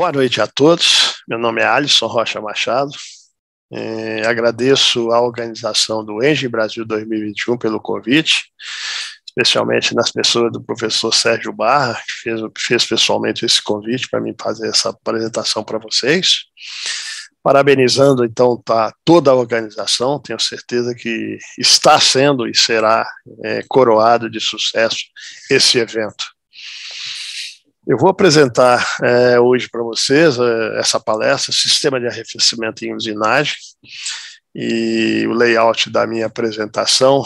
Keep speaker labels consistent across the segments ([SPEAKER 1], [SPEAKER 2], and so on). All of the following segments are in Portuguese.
[SPEAKER 1] Boa noite a todos. Meu nome é Alisson Rocha Machado. É, agradeço a organização do Enge Brasil 2021 pelo convite, especialmente nas pessoas do professor Sérgio Barra, que fez, fez pessoalmente esse convite para mim fazer essa apresentação para vocês. Parabenizando, então, tá, toda a organização, tenho certeza que está sendo e será é, coroado de sucesso esse evento. Eu vou apresentar é, hoje para vocês é, essa palestra, Sistema de Arrefecimento em Usinagem, e o layout da minha apresentação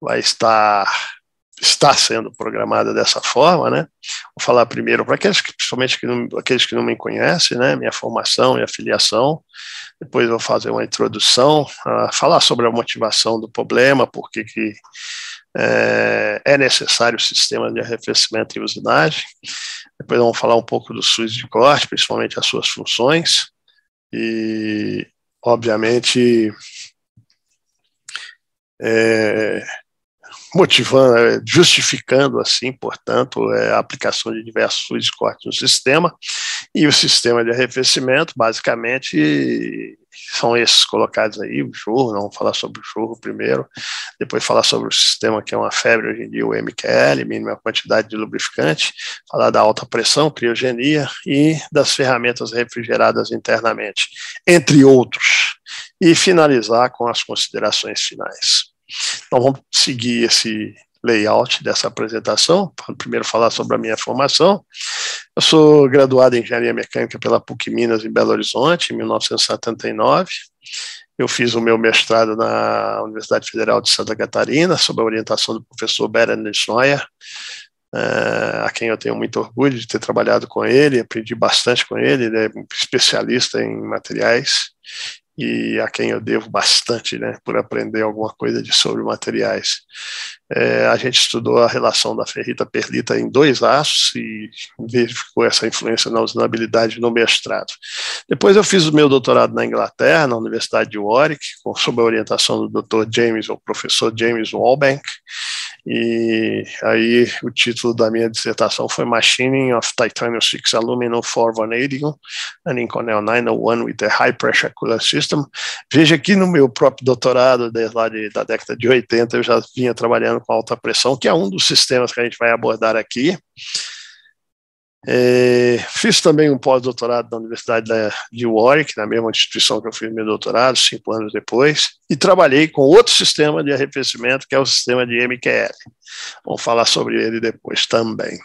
[SPEAKER 1] vai estar está sendo programada dessa forma, né? Vou falar primeiro para aqueles que, principalmente que não, aqueles que não me conhecem, né? Minha formação e afiliação. Depois vou fazer uma introdução, uh, falar sobre a motivação do problema, por que que é, é, necessário o sistema de arrefecimento e usinagem. Depois vamos falar um pouco do SUS de corte, principalmente as suas funções. E, obviamente, é, motivando, justificando, assim, portanto, é, a aplicação de diversos SUS de corte no sistema. E o sistema de arrefecimento, basicamente, são esses colocados aí, o churro, vamos falar sobre o churro primeiro, depois falar sobre o sistema que é uma febre hoje em dia, o MQL, mínima quantidade de lubrificante, falar da alta pressão, criogenia e das ferramentas refrigeradas internamente, entre outros, e finalizar com as considerações finais. Então vamos seguir esse layout dessa apresentação, primeiro falar sobre a minha formação, eu sou graduado em Engenharia Mecânica pela PUC Minas, em Belo Horizonte, em 1979. Eu fiz o meu mestrado na Universidade Federal de Santa Catarina, sob a orientação do professor Berend Schneier, eh, a quem eu tenho muito orgulho de ter trabalhado com ele, aprendi bastante com ele, ele é um especialista em materiais e a quem eu devo bastante né, por aprender alguma coisa de, sobre materiais. É, a gente estudou a relação da ferrita-perlita em dois laços e verificou essa influência na usabilidade no mestrado. Depois eu fiz o meu doutorado na Inglaterra, na Universidade de Warwick, sob a orientação do Dr. James, ou professor James Walbank, e aí o título da minha dissertação foi Machining of Titanium 6 Aluminum Vanadium and Inconel 901 with a High Pressure Cooler System. Veja que no meu próprio doutorado, desde lá de, da década de 80, eu já vinha trabalhando com alta pressão, que é um dos sistemas que a gente vai abordar aqui. É, fiz também um pós-doutorado na Universidade de Warwick, na mesma instituição que eu fiz meu doutorado, cinco anos depois, e trabalhei com outro sistema de arrefecimento, que é o sistema de MQL. Vou falar sobre ele depois também.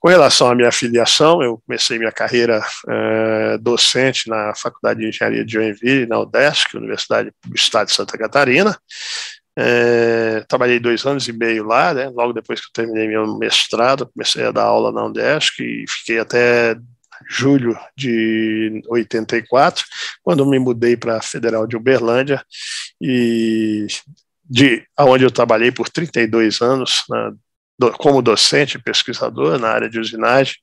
[SPEAKER 1] Com relação à minha filiação, eu comecei minha carreira é, docente na Faculdade de Engenharia de Joinville, na UDESC, Universidade do Estado de Santa Catarina. É, trabalhei dois anos e meio lá, né? logo depois que eu terminei meu mestrado, comecei a dar aula na Undesc e fiquei até julho de 84, quando me mudei para a Federal de Uberlândia e de aonde eu trabalhei por 32 anos na, do, como docente pesquisador na área de usinagem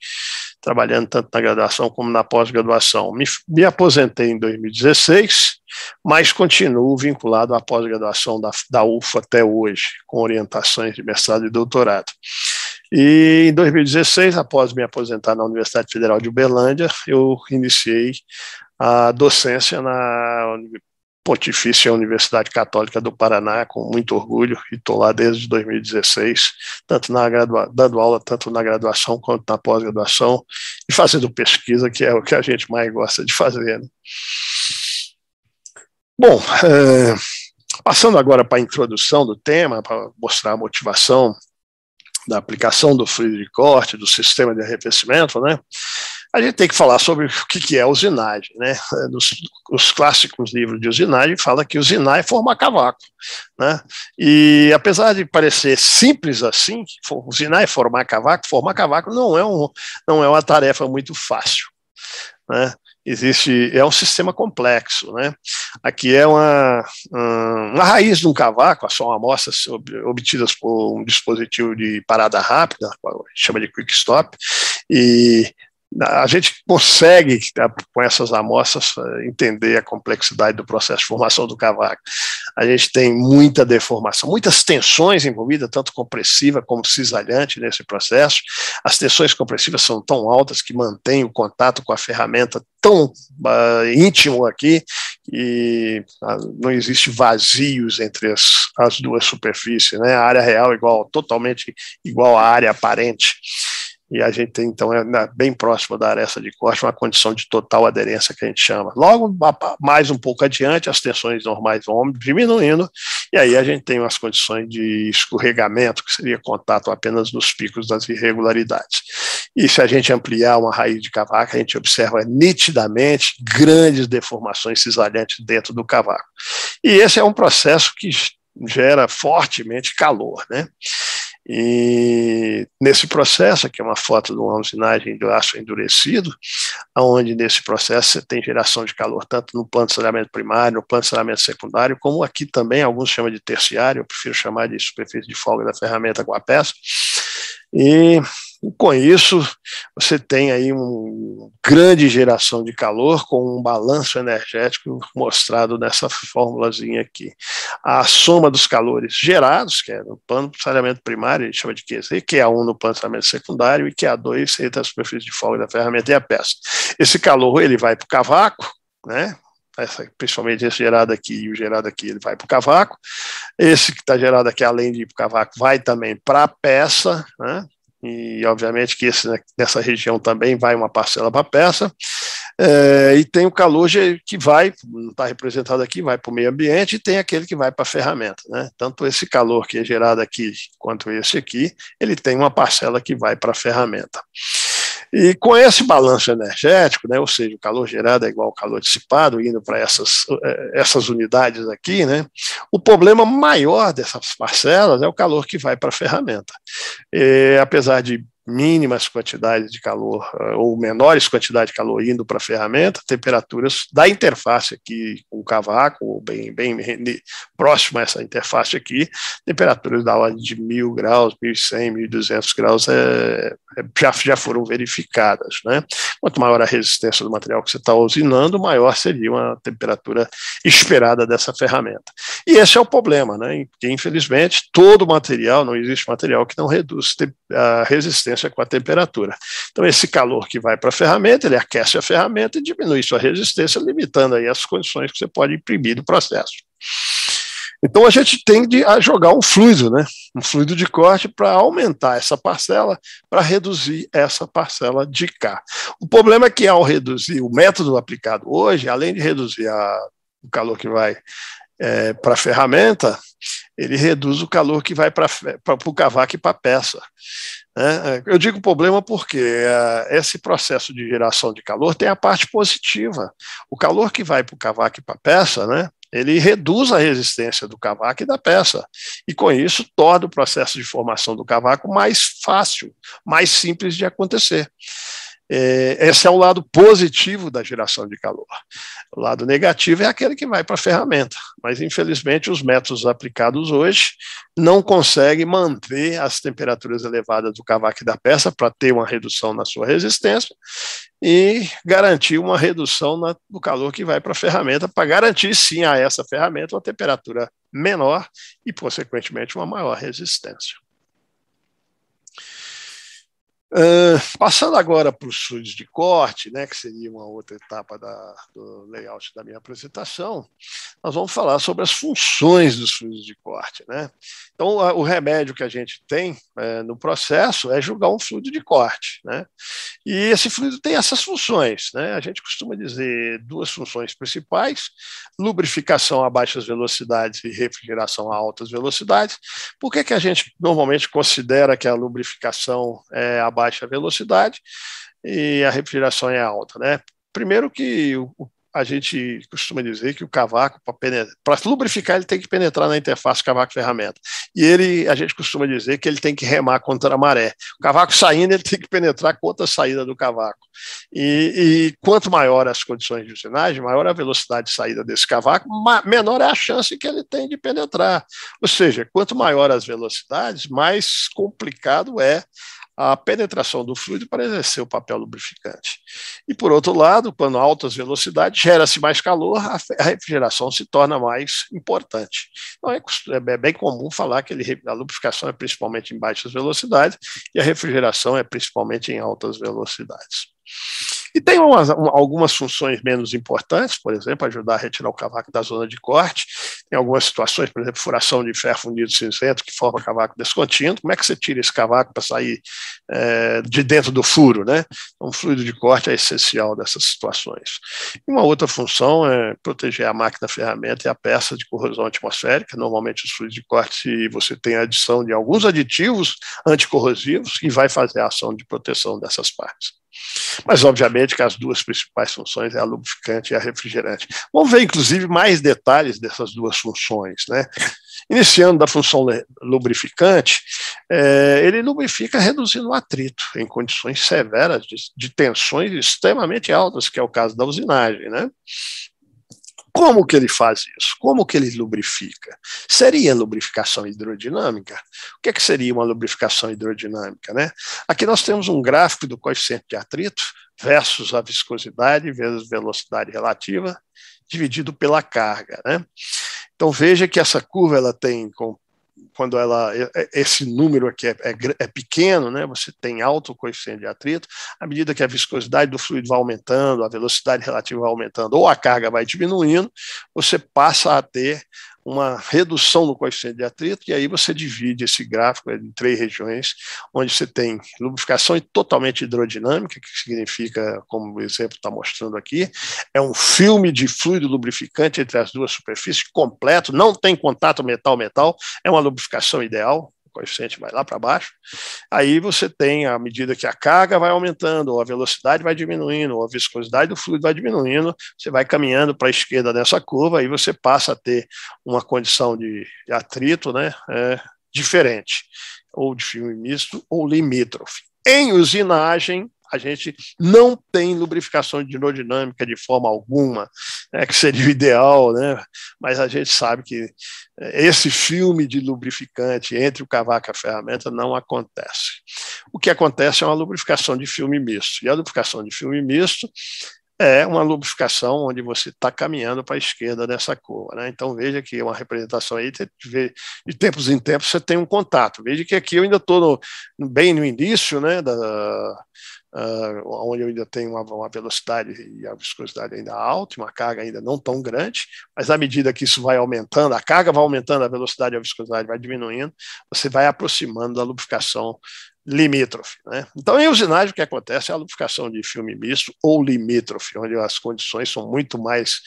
[SPEAKER 1] trabalhando tanto na graduação como na pós-graduação. Me, me, aposentei em 2016, mas continuo vinculado à pós-graduação da, da UFA até hoje, com orientações de mestrado e doutorado. E em 2016, após me aposentar na Universidade Federal de Uberlândia, eu iniciei a docência na Pontifícia Universidade Católica do Paraná, com muito orgulho, e estou lá desde 2016, tanto na dando aula, tanto na graduação quanto na pós-graduação, e fazendo pesquisa, que é o que a gente mais gosta de fazer. Né? Bom, é, passando agora para a introdução do tema, para mostrar a motivação da aplicação do fluido de corte, do sistema de arrefecimento, né? A gente tem que falar sobre o que é usinagem. Né? É, nos, os clássicos livros de usinagem fala que usinar é formar cavaco. Né? E apesar de parecer simples assim, usinar é formar cavaco, formar cavaco não é, um, não é uma tarefa muito fácil. Né? Existe, é um sistema complexo. Né? Aqui é uma, uma raiz de um cavaco, são amostras obtidas por um dispositivo de parada rápida, chama de quick stop, e a gente consegue, né, com essas amostras, eh, entender a complexidade do processo de formação do cavaco. A gente tem muita deformação, muitas tensões envolvidas, tanto compressiva como cisalhante nesse processo. As tensões compressivas são tão altas que mantêm o contato com a ferramenta tão uh, íntimo aqui e uh, ah, não existe vazios entre as, as duas superfícies, né? A área real é igual totalmente igual à área aparente e a gente tem, então, é na, né, bem próximo da aresta de corte, uma condição de total aderência que a gente chama. Logo, mais um pouco adiante, as tensões normais vão diminuindo, e aí a gente tem umas condições de escorregamento, que seria contato apenas nos picos das irregularidades. E se a gente ampliar uma raiz de cavaco, a gente observa nitidamente grandes deformações cisalhantes dentro do cavaco. E esse é um processo que gera fortemente calor, né? E nesse processo, aqui é uma foto de uma usinagem de aço endurecido, onde nesse processo você tem geração de calor tanto no plano de saneamento primário, no plano de saneamento secundário, como aqui também, alguns chamam de terciário, eu prefiro chamar de superfície de folga da ferramenta com a peça. E e com isso, você tem aí uma grande geração de calor com um balanço energético mostrado nessa formulazinha aqui. A soma dos calores gerados, que é no plano de saneamento primário, a gente chama de QZ, QA1 no plano de saneamento secundário e QA2 entre a superfície de folga da ferramenta e a peça. Esse calor ele vai para o cavaco, né? Essa, principalmente esse gerado aqui e o gerado aqui, ele vai para o cavaco. Esse que está gerado aqui, além de ir para o cavaco, vai também para a peça, né? e obviamente que esse, né, nessa região também vai uma parcela para a peça, é, e tem o calor que vai, não está representado aqui, vai para o meio ambiente, e tem aquele que vai para a ferramenta. Né? Tanto esse calor que é gerado aqui quanto esse aqui, ele tem uma parcela que vai para a ferramenta. E com esse balanço energético, né, ou seja, o calor gerado é igual ao calor dissipado, indo para essas, eh, essas unidades aqui, né, o problema maior dessas parcelas é o calor que vai para a ferramenta. E, apesar de mínimas quantidades de calor eh, ou menores quantidades de calor indo para a ferramenta, temperaturas da interface aqui com o cavaco, ou bem, bem, próximo a essa interface aqui, temperaturas da ordem de 1.000 graus, 1.100, 1.200 graus é, é, já, já foram verificadas. Né? Quanto maior a resistência do material que você está usinando, maior seria uma temperatura esperada dessa ferramenta. E esse é o problema, né? porque infelizmente todo material, não existe material que não reduz a resistência resistência com a temperatura. Então, esse calor que vai para a ferramenta, ele aquece a ferramenta e diminui sua resistência, limitando aí as condições que você pode imprimir do processo. Então a gente tende a jogar um fluido, né? um fluido de corte para aumentar essa parcela, para reduzir essa parcela de cá. O problema é que ao reduzir o método aplicado hoje, além de reduzir a, o calor que vai é, para a ferramenta, ele reduz o calor que vai para o cavaco e para a peça. Né? Eu digo problema porque eh, esse processo de geração de calor tem a parte positiva. O calor que vai para o cavaco e para a peça, né, ele reduz a resistência do cavaco e da peça. E com isso, torna o processo de formação do cavaco mais fácil, mais simples de acontecer. É, esse é o lado positivo da geração de calor. O lado negativo é aquele que vai para a ferramenta, mas infelizmente os métodos aplicados hoje não conseguem manter as temperaturas elevadas do cavaco da peça para ter uma redução na sua resistência e garantir uma redução na, do calor que vai para a ferramenta, para garantir sim a essa ferramenta uma temperatura menor e, consequentemente, uma maior resistência. Uh, passando agora para os fluidos de corte, né, que seria uma outra etapa da, do layout da minha apresentação, nós vamos falar sobre as funções dos fluidos de corte. Né? Então, a, o remédio que a gente tem é, no processo é julgar um fluido de corte. Né? E esse fluido tem essas funções. Né? A gente costuma dizer duas funções principais: lubrificação a baixas velocidades e refrigeração a altas velocidades. Por que, que a gente normalmente considera que a lubrificação é a baixa velocidade e a refrigeração é alta, né? Primeiro que o, a gente costuma dizer que o cavaco, para lubrificar, ele tem que penetrar na interface cavaco-ferramenta. E ele, a gente costuma dizer que ele tem que remar contra a maré. O cavaco saindo, ele tem que penetrar contra a saída do cavaco. E, e quanto maior as condições de usinagem, maior a velocidade de saída desse cavaco, menor é a chance que ele tem de penetrar. Ou seja, quanto maior as velocidades, mais complicado é a penetração do fluido para exercer o papel lubrificante. E por outro lado, quando altas velocidades gera-se mais calor, a refrigeração se torna mais importante. Então é, é bem comum falar que ele, a lubrificação é principalmente em baixas velocidades e a refrigeração é principalmente em altas velocidades. E tem umas, algumas funções menos importantes, por exemplo, ajudar a retirar o cavaco da zona de corte, em algumas situações, por exemplo, furação de ferro fundido cinzento, que forma cavaco descontínuo, como é que você tira esse cavaco para sair é, de dentro do furo? Né? Um então, fluido de corte é essencial nessas situações. E uma outra função é proteger a máquina a ferramenta e a peça de corrosão atmosférica. Normalmente, os fluidos de corte, você tem a adição de alguns aditivos anticorrosivos que vai fazer a ação de proteção dessas partes. Mas, obviamente, que as duas principais funções é a lubrificante e a refrigerante. Vamos ver, inclusive, mais detalhes dessas duas funções. Né? Iniciando da função lubrificante, é, ele lubrifica reduzindo o atrito em condições severas de, de tensões extremamente altas, que é o caso da usinagem. Né? Como que ele faz isso? Como que ele lubrifica? Seria lubrificação hidrodinâmica? O que, é que seria uma lubrificação hidrodinâmica? Né? Aqui nós temos um gráfico do coeficiente de atrito versus a viscosidade vezes velocidade relativa dividido pela carga. Né? Então veja que essa curva ela tem como quando ela, é, é, esse número aqui é, é, é, pequeno, né, você tem alto coeficiente de atrito, à medida que a viscosidade do fluido vai aumentando, a velocidade relativa vai aumentando ou a carga vai diminuindo, você passa a ter uma redução no coeficiente de atrito, e aí você divide esse gráfico em três regiões, onde você tem lubrificação totalmente hidrodinâmica, que significa, como o exemplo está mostrando aqui, é um filme de fluido lubrificante entre as duas superfícies, completo, não tem contato metal-metal, é uma lubrificação ideal, coeficiente vai lá para baixo, aí você tem, à medida que a carga vai aumentando, ou a velocidade vai diminuindo, ou a viscosidade do fluido vai diminuindo, você vai caminhando para a esquerda nessa curva, aí você passa a ter uma condição de atrito né, é, diferente, ou de filme misto, ou limítrofe. Em usinagem, a gente não tem lubrificação dinodinâmica de forma alguma, né, que seria o ideal, né, mas a gente sabe que eh, esse filme de lubrificante entre o cavaco e a ferramenta não acontece. O que acontece é uma lubrificação de filme misto, e a lubrificação de filme misto é uma lubrificação onde você está caminhando para a esquerda dessa curva. Né? Então veja que uma representação aí, de tempos em tempos você tem um contato. Veja que aqui eu ainda estou bem no início, né, da, uh, onde eu ainda tenho uma, uma, velocidade e a viscosidade ainda alta, uma carga ainda não tão grande, mas à medida que isso vai aumentando, a carga vai aumentando, a velocidade e a viscosidade vai diminuindo, você vai aproximando da lubrificação limítrofe. Né? Então, em usinagem, o que acontece é a lubrificação de filme misto ou limítrofe, onde as condições são muito mais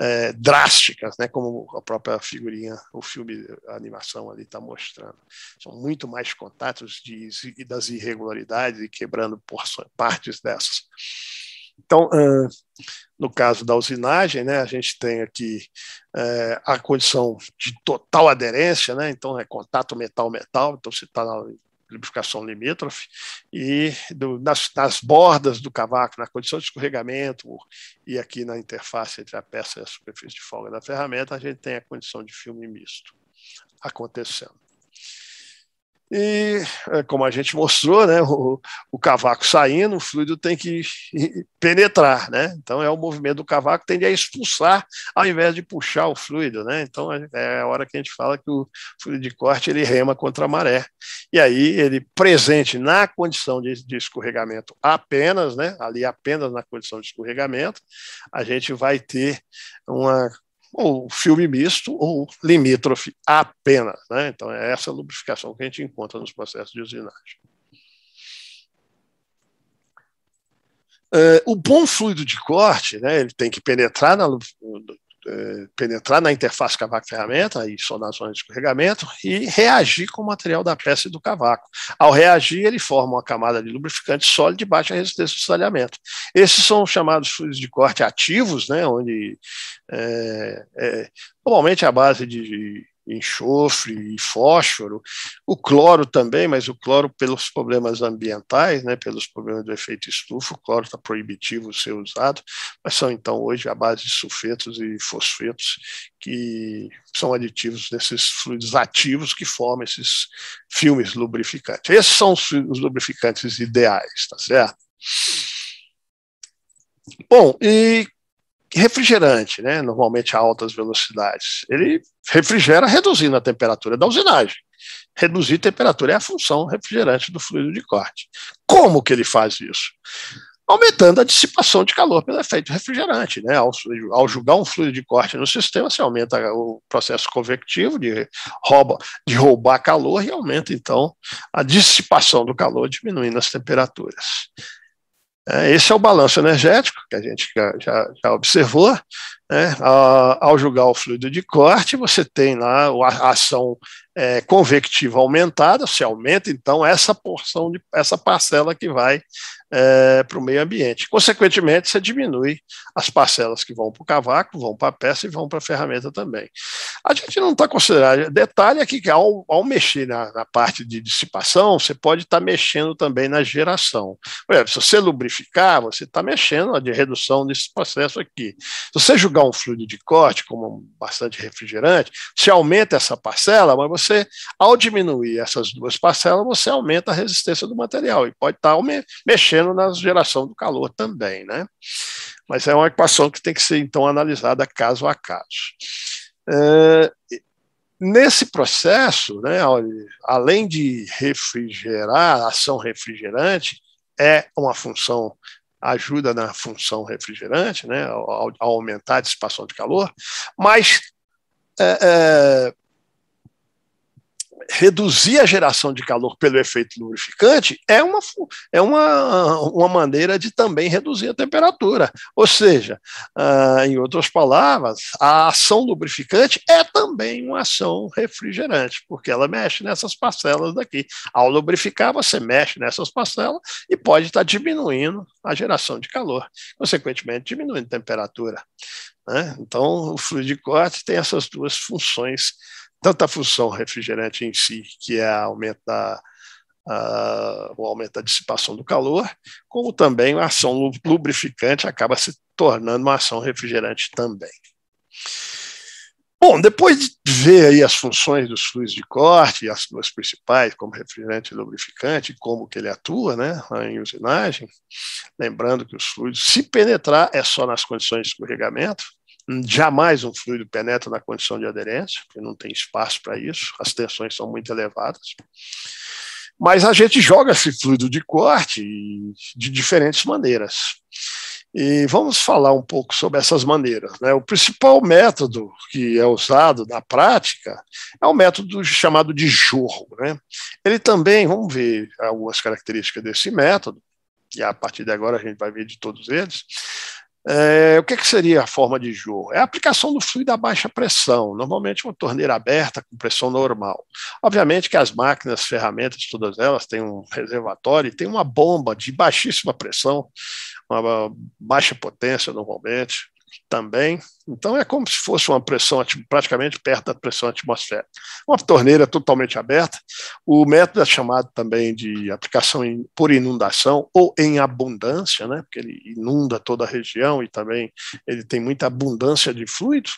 [SPEAKER 1] é, drásticas, né? como a própria figurinha, o filme, a animação ali está mostrando. São muito mais contatos de, das irregularidades e quebrando porções, partes dessas. Então, no caso da usinagem, né, a gente tem aqui é, a condição de total aderência, né, então é contato metal-metal, então se está lubrificação limítrofe, e do, nas, nas, bordas do cavaco, na condição de escorregamento e aqui na interface entre a peça e a superfície de folga da ferramenta, a gente tem a condição de filme misto acontecendo. E, é, como a gente mostrou, né, o, o, cavaco saindo, o fluido tem que penetrar. Né? Então, é o movimento do cavaco tende a expulsar ao invés de puxar o fluido. Né? Então, é a hora que a gente fala que o fluido de corte ele rema contra a maré. E aí, ele presente na condição de, de escorregamento apenas, né, ali apenas na condição de escorregamento, a gente vai ter uma ou filme misto ou limítrofe apenas. Né? Então, é essa lubrificação que a gente encontra nos processos de usinagem. Uh, o bom fluido de corte, né, ele tem que penetrar na, eh, penetrar na interface cavaco-ferramenta, zonas de escorregamento, e reagir com o material da peça e do cavaco. Ao reagir, ele forma uma camada de lubrificante sólido de baixa resistência de saliamento. Esses são chamados fluidos de corte ativos, né, onde é, é, normalmente a base de, de enxofre e fósforo, o cloro também, mas o cloro pelos problemas ambientais, né, pelos problemas do efeito estufa, o cloro está proibitivo de ser usado, mas são então hoje a base de sulfetos e fosfetos que são aditivos desses fluidos ativos que formam esses filmes lubrificantes. Esses são os, os lubrificantes ideais, tá certo? Bom, e refrigerante, né, normalmente a altas velocidades, ele refrigera reduzindo a temperatura da usinagem. Reduzir a temperatura é a função refrigerante do fluido de corte. Como que ele faz isso? Aumentando a dissipação de calor pelo efeito refrigerante. Né? Ao, ao julgar um fluido de corte no sistema, se aumenta o processo convectivo de, rouba, de roubar calor e aumenta, então, a dissipação do calor, diminuindo as temperaturas. É, esse é o balanço energético que a gente já, já, observou. Né? Ao julgar o fluido de corte, você tem lá a ação é, convectiva aumentada, você aumenta então essa porção, de, essa parcela que vai é, para o meio ambiente. Consequentemente, você diminui as parcelas que vão para o cavaco, vão para a peça e vão para a ferramenta também. A gente não está considerando. Detalhe aqui é que ao, ao mexer na, na, parte de dissipação, você pode estar tá mexendo também na geração. Por exemplo, se você lubrificar, você está mexendo na redução desse processo aqui. Se você jogar um fluido de corte, como bastante refrigerante, você aumenta essa parcela, mas você, ao diminuir essas duas parcelas, você aumenta a resistência do material e pode estar tá mexendo mexendo na geração do calor também, né? Mas é uma equação que tem que ser, então, analisada caso a caso. É, nesse processo, né, além de refrigerar, a ação refrigerante é uma função, ajuda na função refrigerante, né, ao, ao aumentar a dissipação de calor, mas é, é reduzir a geração de calor pelo efeito lubrificante é uma, é uma, uma maneira de também reduzir a temperatura. Ou seja, uh, em outras palavras, a ação lubrificante é também uma ação refrigerante, porque ela mexe nessas parcelas daqui. Ao lubrificar, você mexe nessas parcelas e pode estar diminuindo a geração de calor, consequentemente, diminuindo a temperatura. Né? Então, o fluido de corte tem essas duas funções tanto a função refrigerante em si, que é aumentar uh, o aumento da dissipação do calor, como também a ação lubrificante acaba se tornando uma ação refrigerante também. Bom, depois de ver aí as funções dos fluidos de corte, as duas principais, como refrigerante e lubrificante, como que ele atua né, em usinagem, lembrando que os fluidos, se penetrar, é só nas condições de escorregamento, Jamais um fluido penetra na condição de aderência, porque não tem espaço para isso, as tensões são muito elevadas. Mas a gente joga esse fluido de corte de diferentes maneiras. E vamos falar um pouco sobre essas maneiras. Né? O principal método que é usado na prática é o método chamado de jorro. Né? Ele também, vamos ver algumas características desse método, e a partir de agora a gente vai ver de todos eles. É, o que, é que, seria a forma de Joule? É a aplicação do fluido a baixa pressão, normalmente uma torneira aberta com pressão normal. Obviamente que as máquinas, ferramentas, todas elas têm um reservatório e tem uma bomba de baixíssima pressão, uma baixa potência normalmente, também. Então é como se fosse uma pressão praticamente perto da pressão atmosférica. Uma torneira totalmente aberta. O método é chamado também de aplicação em, por inundação ou em abundância, né? Porque ele inunda toda a região e também ele tem muita abundância de fluidos.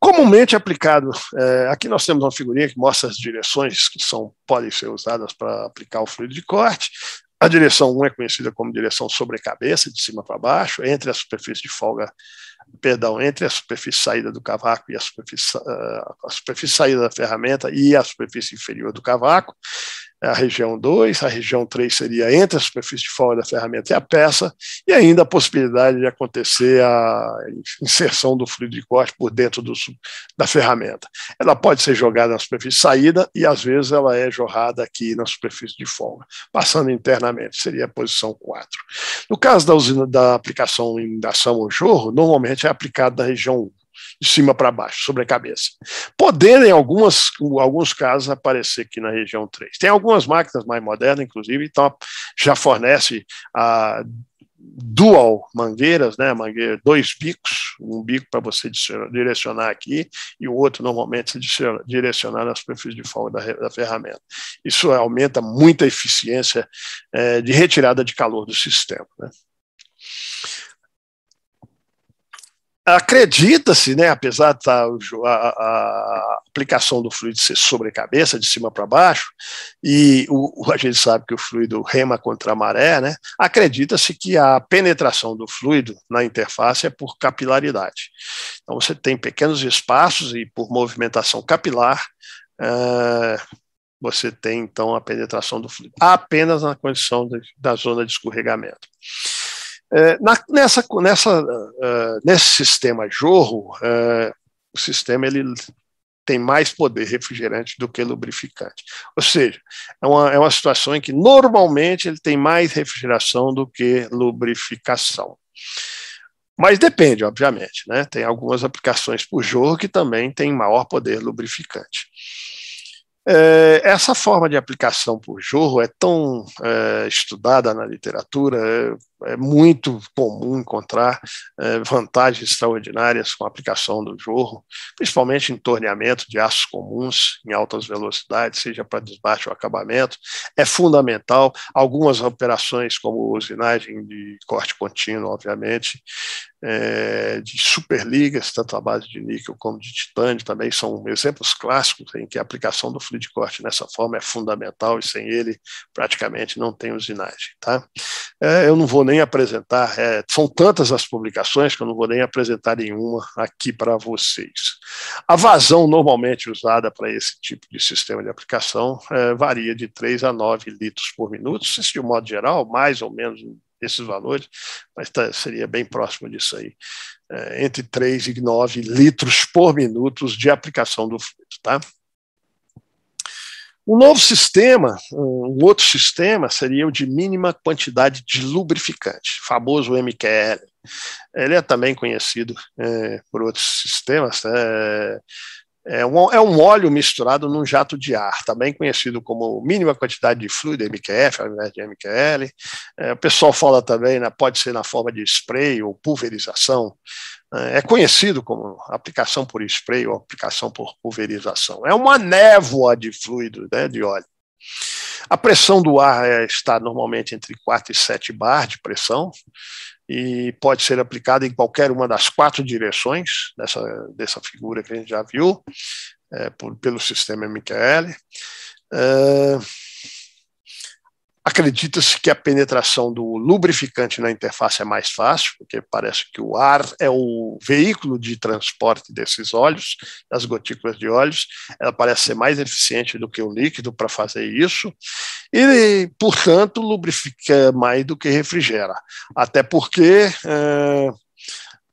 [SPEAKER 1] Comumente aplicado, é, aqui nós temos uma figurinha que mostra as direções que são podem ser usadas para aplicar o fluido de corte. A direção 1 é conhecida como direção sobre cabeça, de cima para baixo, entre a superfície de folga, perdão, entre a superfície saída do cavaco e a superfície, ah, a superfície saída da ferramenta e a superfície inferior do cavaco a região 2, a região 3 seria entre a superfície de fora da ferramenta e a peça, e ainda a possibilidade de acontecer a inserção do fluido de corte por dentro do, da ferramenta. Ela pode ser jogada na superfície de saída e, às vezes, ela é jorrada aqui na superfície de folga, passando internamente, seria a posição 4. No caso da usina da aplicação em ação ou jorro, normalmente é aplicado na região 1 de cima para baixo, sobre a cabeça. Podendo, em algumas, alguns casos, aparecer aqui na região 3. Tem algumas máquinas mais modernas, inclusive, então já fornece a dual mangueiras, né, mangueira, dois bicos, um bico para você direcionar aqui e o outro normalmente direcionar nas perfis de folga da, da ferramenta. Isso aumenta muito a eficiência é, de retirada de calor do sistema. Né. acredita-se, né, apesar da tá a, a, aplicação do fluido ser sobre a cabeça, de cima para baixo, e o, a gente sabe que o fluido rema contra a maré, né, acredita-se que a penetração do fluido na interface é por capilaridade. Então você tem pequenos espaços e por movimentação capilar, uh, você tem então a penetração do fluido, apenas na condição de, da zona de escorregamento. É, na, nessa, nessa, uh, nesse sistema jorro, uh, o sistema ele tem mais poder refrigerante do que lubrificante. Ou seja, é uma, é uma situação em que normalmente ele tem mais refrigeração do que lubrificação. Mas depende, obviamente, né? Tem algumas aplicações por jorro que também tem maior poder lubrificante. É, essa forma de aplicação por jorro é tão é, estudada na literatura, é muito comum encontrar é, vantagens extraordinárias com a aplicação do jorro, principalmente em torneamento de aços comuns em altas velocidades, seja para desgaste ou acabamento. É fundamental. Algumas operações, como usinagem de corte contínuo, obviamente, é, de superligas, tanto à base de níquel como de titânio, também são exemplos clássicos em que a aplicação do de corte nessa forma é fundamental e sem ele praticamente não tem usinagem. Tá? É, eu não vou nem apresentar, é, são tantas as publicações que eu não vou nem apresentar nenhuma aqui para vocês. A vazão normalmente usada para esse tipo de sistema de aplicação é, varia de 3 a 9 litros por minuto, isso de um modo geral, mais ou menos esses valores, mas tá, seria bem próximo disso aí, é, entre 3 e 9 litros por minuto de aplicação do fluido, tá? Um novo sistema, um outro sistema, seria o de mínima quantidade de lubrificante, famoso MQL. Ele é também conhecido é, por outros sistemas. Né? É, é, um, é um óleo misturado num jato de ar, também conhecido como mínima quantidade de fluido, MQF, ao invés de MQL. É, o pessoal fala também, né, pode ser na forma de spray ou pulverização é conhecido como aplicação por spray ou aplicação por pulverização. É uma névoa de fluido, né, de óleo. A pressão do ar é, está normalmente entre 4 e 7 bar de pressão e pode ser aplicada em qualquer uma das quatro direções dessa, dessa figura que a gente já viu, é, por, pelo sistema MQL. Uh, Acredita-se que a penetração do lubrificante na interface é mais fácil, porque parece que o ar é o veículo de transporte desses óleos, das gotículas de óleos. Ela parece ser mais eficiente do que o líquido para fazer isso. E, portanto, lubrifica mais do que refrigera. Até porque. Eh,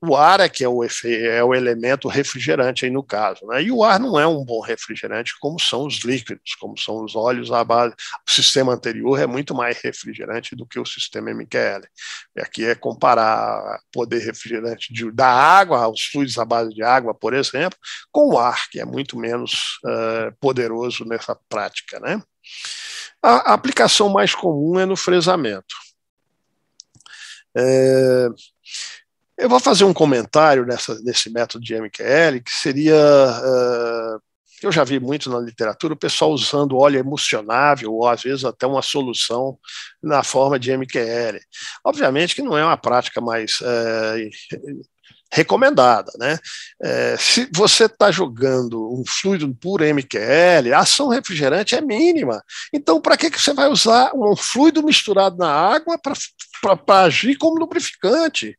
[SPEAKER 1] o ar é que é o, é o elemento refrigerante aí no caso. Né? E o ar não é um bom refrigerante, como são os líquidos, como são os óleos à base. O sistema anterior é muito mais refrigerante do que o sistema MQL. E aqui é comparar poder refrigerante de, da água, os fluidos à base de água, por exemplo, com o ar, que é muito menos uh, poderoso nessa prática. Né? A, a aplicação mais comum é no fresamento. É... Eu vou fazer um comentário nessa, nesse método de MQL, que seria. Uh, eu já vi muito na literatura o pessoal usando óleo emocionável, ou às vezes até uma solução na forma de MQL. Obviamente que não é uma prática mais eh, recomendada. Né? É, se você está jogando um fluido por MQL, a ação refrigerante é mínima. Então, para que, que você vai usar um fluido misturado na água para agir como lubrificante?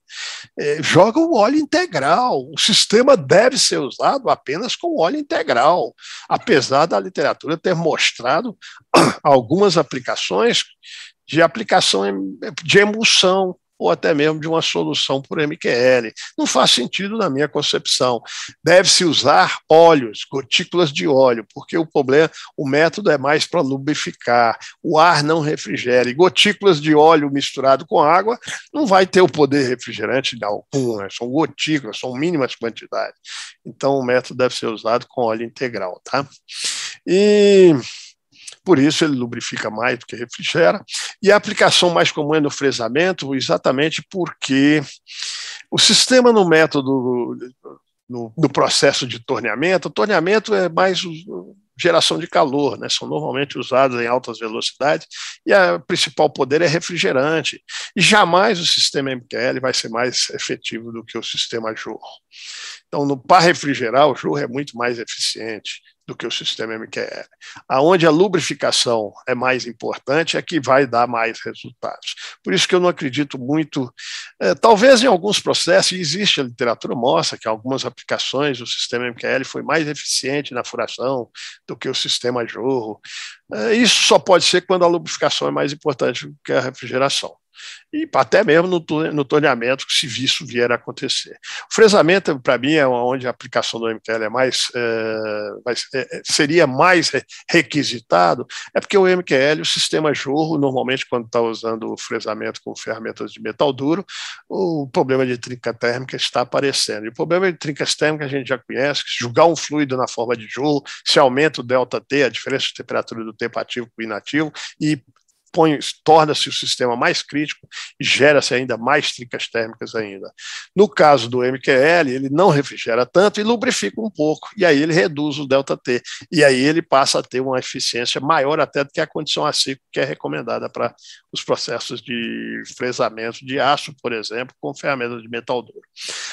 [SPEAKER 1] É, joga o óleo integral. O sistema deve ser usado apenas com óleo integral, apesar da literatura ter mostrado algumas aplicações de aplicação de emulsão ou até mesmo de uma solução por MQL. Não faz sentido na minha concepção. Deve-se usar óleos, gotículas de óleo, porque o problema, o método é mais para lubrificar. O ar não refrigera. E gotículas de óleo misturado com água não vai ter o poder refrigerante de alguma. Né? São gotículas, são mínimas quantidades. Então, o método deve ser usado com óleo integral, tá? E por isso ele lubrifica mais do que refrigera. E a aplicação mais comum é no fresamento, exatamente porque o sistema no método, no, no processo de torneamento, torneamento é mais geração de calor, né? são normalmente usados em altas velocidades, e a principal poder é refrigerante. E jamais o sistema MQL vai ser mais efetivo do que o sistema Jorro. Então, no par refrigerar, o Jorro é muito mais eficiente do que o sistema MQL. Aonde a lubrificação é mais importante é que vai dar mais resultados. Por isso que eu não acredito muito, é, talvez em alguns processos, existe a literatura mostra que algumas aplicações o sistema MQL foi mais eficiente na furação do que o sistema jorro. É, isso só pode ser quando a lubrificação é mais importante do que a refrigeração e até mesmo no, no torneamento, se isso vier a acontecer. O fresamento, para mim, é onde a aplicação do MQL é mais, é, mais é, é seria mais requisitado, é porque o MQL, o sistema jorro, normalmente quando está usando o fresamento com ferramentas de metal duro, o problema de trinca térmica está aparecendo. E o problema de trincas térmicas a gente já conhece, que julgar um fluido na forma de jorro, se aumenta o delta T, a diferença de temperatura do tempo ativo com o inativo, e torna-se o sistema mais crítico e gera-se ainda mais tricas térmicas ainda. No caso do MQL, ele não refrigera tanto e lubrifica um pouco, e aí ele reduz o ΔT, e aí ele passa a ter uma eficiência maior até do que a condição a seco que é recomendada para os processos de fresamento de aço, por exemplo, com ferramentas de metal duro.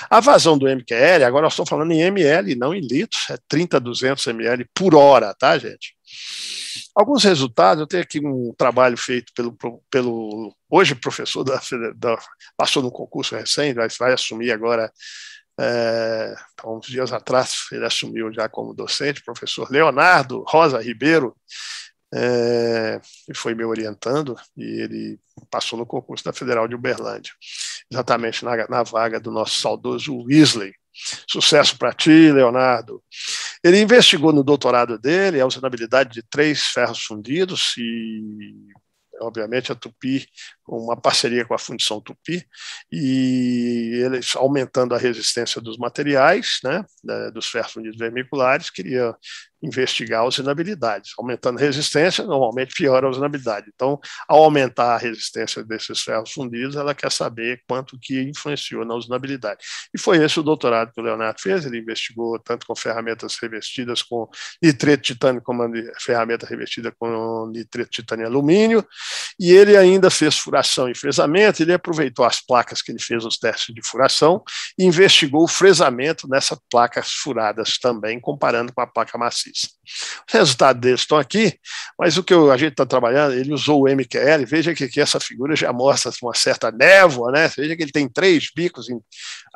[SPEAKER 1] A vazão do MQL, agora eu estou falando em ml, não em litros, é 30, 200 ml por hora, tá, gente? Alguns resultados, eu tenho aqui um trabalho feito pelo, pelo hoje professor da, da passou no concurso recente, vai, vai assumir agora, é, há uns dias atrás ele assumiu já como docente, professor Leonardo Rosa Ribeiro, é, e foi me orientando, e ele passou no concurso da Federal de Uberlândia, exatamente na, na vaga do nosso saudoso Weasley. Sucesso para ti, Leonardo. Ele investigou no doutorado dele a usinabilidade de três ferros fundidos e obviamente a Tupi, uma parceria com a Fundição Tupi, e eles aumentando a resistência dos materiais, né, é, dos ferros fundidos vermiculares, queria investigar as inabilidades Aumentando a resistência, normalmente piora a usinabilidade. Então, ao aumentar a resistência desses ferros fundidos, ela quer saber quanto que influenciou na usinabilidade. E foi esse o doutorado que o Leonardo fez, ele investigou tanto com ferramentas revestidas com nitreto de titânio, como ferramenta revestida com nitreto de titânio e alumínio, e ele ainda fez furação e fresamento, ele aproveitou as placas que ele fez os testes de furação e investigou o fresamento nessas placas furadas também, comparando com a placa macia exercício. Os resultados deles estão aqui, mas o que a gente está trabalhando, ele usou o MQL, veja que aqui essa figura já mostra uma certa névoa, né? veja que ele tem três bicos em,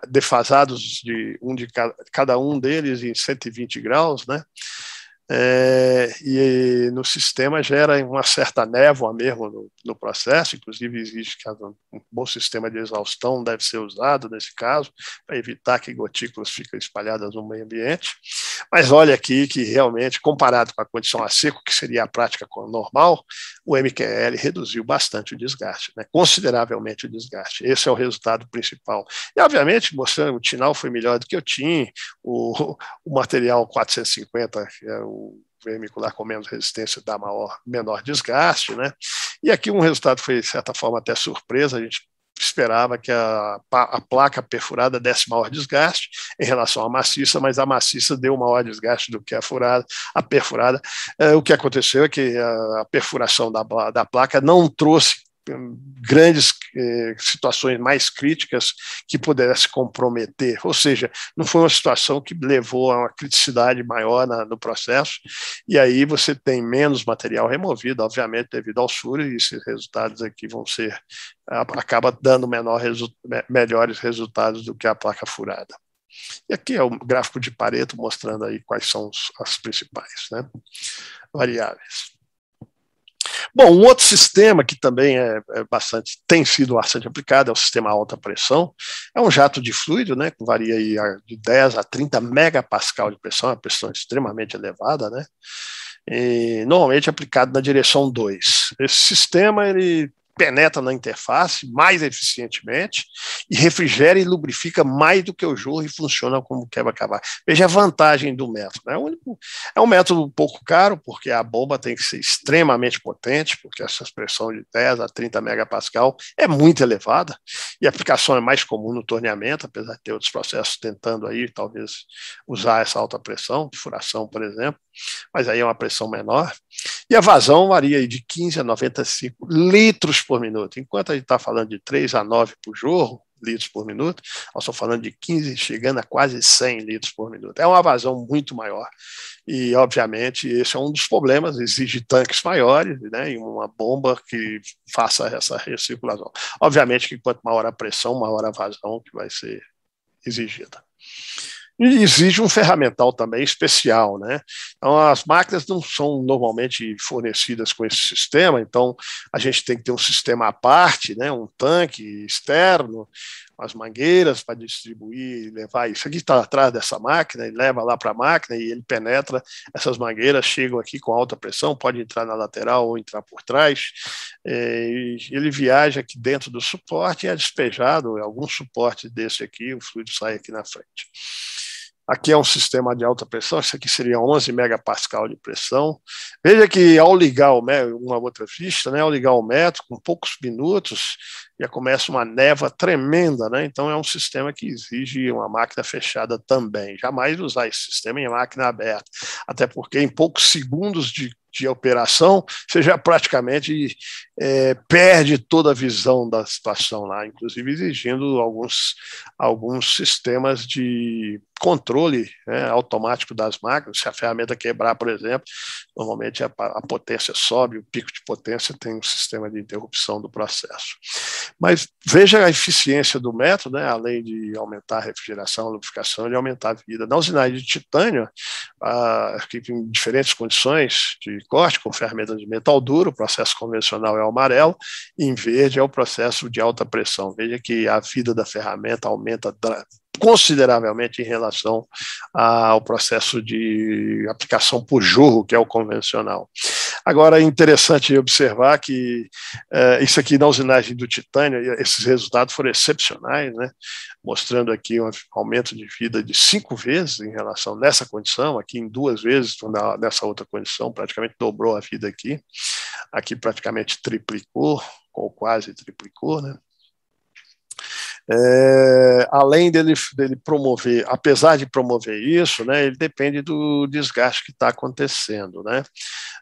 [SPEAKER 1] defasados de um de cada, cada, um deles em 120 graus, né? É, e no sistema gera uma certa névoa mesmo no, no processo, inclusive existe um bom sistema de exaustão deve ser usado nesse caso, para evitar que gotículas fiquem espalhadas no meio ambiente. Mas olha aqui que realmente, comparado com a condição a seco, que seria a prática normal, o MQL reduziu bastante o desgaste, né? consideravelmente o desgaste. Esse é o resultado principal. E, obviamente, mostrando que o Tinal foi melhor do que eu tinha o, o material 450, que é o vermicular com menos resistência dá maior, menor desgaste, né? E aqui um resultado foi, de certa forma, até surpresa, a gente esperava que a, a placa perfurada desse maior desgaste em relação à maciça, mas a maciça deu maior desgaste do que a furada, a perfurada. É, o que aconteceu é que a, a perfuração da, da placa não trouxe grandes eh, situações mais críticas que pudesse comprometer, ou seja, não foi uma situação que levou a uma criticidade maior na, no processo, e aí você tem menos material removido, obviamente devido ao furo. e esses resultados aqui vão ser, acaba dando menor resu melhores resultados do que a placa furada. E aqui é o gráfico de Pareto mostrando aí quais são as principais né, variáveis. Bom, um outro sistema que também é, é bastante, tem sido bastante aplicado é o sistema alta pressão. É um jato de fluido, né, que varia aí de 10 a 30 megapascal de pressão, uma pressão extremamente elevada, né? E, normalmente aplicado na direção 2. Esse sistema ele penetra na interface mais eficientemente e refrigera e lubrifica mais do que o jorro e funciona como quebra-cavar. Veja a vantagem do método. Né? É um método um pouco caro, porque a bomba tem que ser extremamente potente, porque essa pressão de 10 a 30 megapascal é muito elevada, e a aplicação é mais comum no torneamento, apesar de ter outros processos tentando aí, talvez, usar essa alta pressão, de furação, por exemplo, mas aí é uma pressão menor. E a vazão varia de 15 a 95 litros por minuto. Enquanto a gente está falando de 3 a 9 por jorro, litros por minuto, nós estamos falando de 15, chegando a quase 100 litros por minuto. É uma vazão muito maior. E, obviamente, esse é um dos problemas, exige tanques maiores né, e uma bomba que faça essa recirculação. Obviamente que quanto maior a pressão, maior a vazão que vai ser exigida e exige um ferramental também especial. Né? Então, as máquinas não são normalmente fornecidas com esse sistema, então a gente tem que ter um sistema à parte, né? um tanque externo, as mangueiras para distribuir, levar isso aqui está atrás dessa máquina, e leva lá para a máquina e ele penetra, essas mangueiras chegam aqui com alta pressão, pode entrar na lateral ou entrar por trás, é, ele viaja aqui dentro do suporte e é despejado, algum suporte desse aqui, o fluido sai aqui na frente. Aqui é um sistema de alta pressão, isso aqui seria 11 megapascal de pressão. Veja que ao ligar o metro, uma outra vista, né, ao ligar o metro, com poucos minutos, já começa uma neva tremenda, né? Então é um sistema que exige uma máquina fechada também. Jamais usar esse sistema em máquina aberta, até porque em poucos segundos de de operação, você já praticamente é, perde toda a visão da situação lá, inclusive exigindo alguns, alguns sistemas de controle né, automático das máquinas. Se a ferramenta quebrar, por exemplo, normalmente a, potência sobe, o pico de potência tem um sistema de interrupção do processo. Mas veja a eficiência do método, né, além de aumentar a refrigeração, a lubrificação, ele aumentar a vida. Na usinagem de titânio, a, em diferentes condições de corte, com ferramentas de metal duro, o processo convencional é o amarelo, em verde é o processo de alta pressão. Veja que a vida da ferramenta aumenta consideravelmente em relação ao processo de aplicação por jorro, que é o convencional. Agora, é interessante observar que uh, isso aqui na usinagem do titânio, esses resultados foram excepcionais, né? mostrando aqui um aumento de vida de cinco vezes em relação nessa condição, aqui em duas vezes então, na, nessa outra condição, praticamente dobrou a vida aqui, aqui praticamente triplicou, ou quase triplicou, né? É, além dele, dele promover, apesar de promover isso, né, ele depende do desgaste que está acontecendo. Né?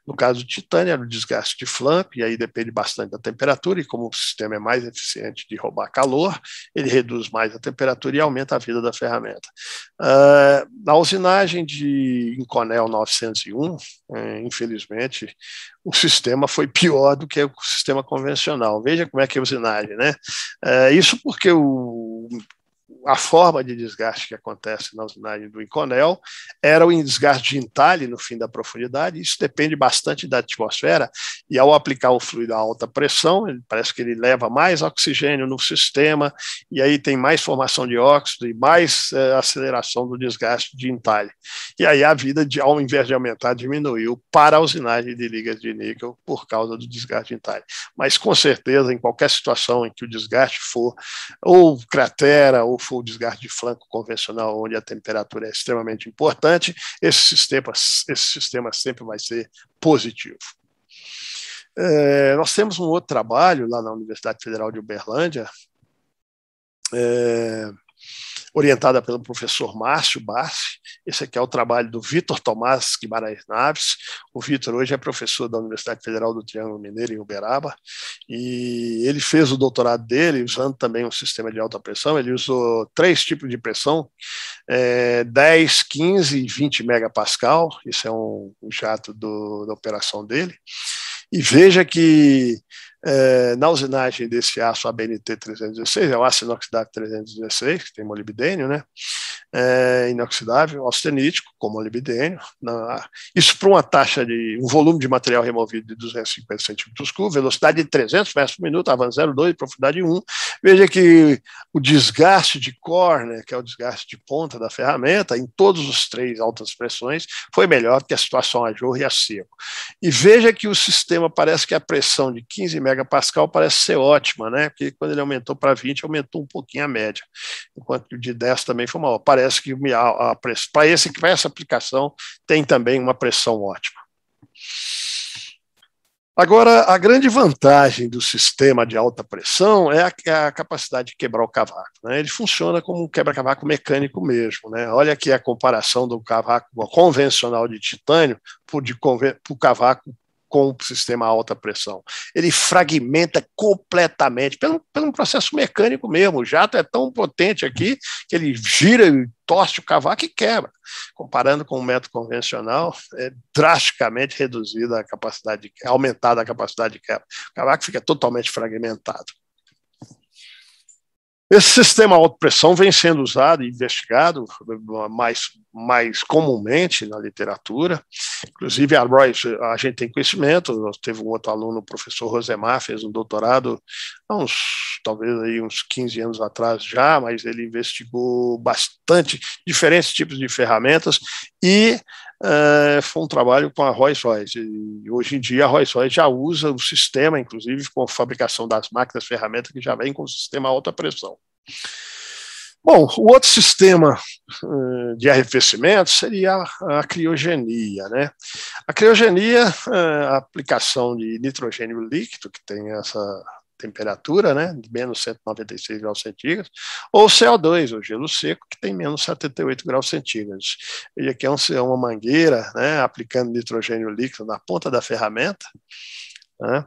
[SPEAKER 1] No caso do titânio, era o desgaste de flamp, e aí depende bastante da temperatura, e como o sistema é mais eficiente de roubar calor, ele reduz mais a temperatura e aumenta a vida da ferramenta. Ah, na usinagem de Inconel 901, é, infelizmente, o sistema foi pior do que o sistema convencional. Veja como é que é a usinagem, né? É, isso porque o a forma de desgaste que acontece na usinagem do Inconel era o desgaste de entalhe no fim da profundidade, isso depende bastante da atmosfera, e ao aplicar o fluido a alta pressão, parece que ele leva mais oxigênio no sistema, e aí tem mais formação de óxido e mais é, aceleração do desgaste de entalhe. E aí a vida, de, ao invés de aumentar, diminuiu para a usinagem de ligas de níquel por causa do desgaste de entalhe. Mas com certeza, em qualquer situação em que o desgaste for ou cratera ou for o desgaste de flanco convencional, onde a temperatura é extremamente importante, esse sistema, esse sistema sempre vai ser positivo. É, nós temos um outro trabalho lá na Universidade Federal de Uberlândia, é, orientada pelo professor Márcio Bassi. Esse aqui é o trabalho do Vitor Tomás Guimarães Naves. O Vitor hoje é professor da Universidade Federal do Triângulo Mineiro, em Uberaba, e ele fez o doutorado dele usando também um sistema de alta pressão. Ele usou três tipos de pressão, é, 10, 15 e 20 megapascal. Isso é um, um jato do, da operação dele. E veja que é, na usinagem desse aço ABNT 316, é o aço inoxidável 316, que tem molibdênio, né? É, inoxidável, austenítico, com molibdênio. Na, isso para uma taxa de um volume de material removido de 250 centímetros cúbicos, velocidade de 300 metros por minuto, avanço 0,2, profundidade 1. Veja que o desgaste de né, que é o desgaste de ponta da ferramenta, em todos os três altas pressões, foi melhor do que a situação a jorro e a seco. E veja que o sistema parece que a pressão de 15 metros megapascal parece ser ótima, né? Porque quando ele aumentou para 20, aumentou um pouquinho a média, enquanto que o de 10 também foi maior. Parece que para esse vai essa aplicação tem também uma pressão ótima. Agora, a grande vantagem do sistema de alta pressão é a, é a capacidade de quebrar o cavaco. Né? Ele funciona como um quebra-cavaco mecânico mesmo. Né? Olha aqui a comparação do cavaco convencional de titânio para o cavaco com o sistema alta pressão. Ele fragmenta completamente, pelo, pelo processo mecânico mesmo. O jato é tão potente aqui que ele gira e torce o cavaco e quebra. Comparando com o método convencional, é drasticamente reduzida a capacidade, aumentada a capacidade de quebra. O cavaco fica totalmente fragmentado. Esse sistema de autopressão vem sendo usado e investigado mais, mais comumente na literatura. Inclusive, a Royce, a gente tem conhecimento, teve um outro aluno, o professor Rosemar, fez um doutorado há uns, talvez aí uns 15 anos atrás já, mas ele investigou bastante diferentes tipos de ferramentas e é, foi um trabalho com a Rolls-Royce. E hoje em dia a Rolls-Royce já usa o sistema, inclusive com a fabricação das máquinas, ferramentas que já vem com o sistema alta pressão. Bom, o outro sistema eh, de arrefecimento seria a, criogenia, né? A criogenia, eh, a aplicação de nitrogênio líquido, que tem essa temperatura, né, de menos 196 graus centígrados, ou CO2, o gelo seco, que tem menos 78 graus centígrados. E aqui é, um, é uma mangueira, né, aplicando nitrogênio líquido na ponta da ferramenta, né,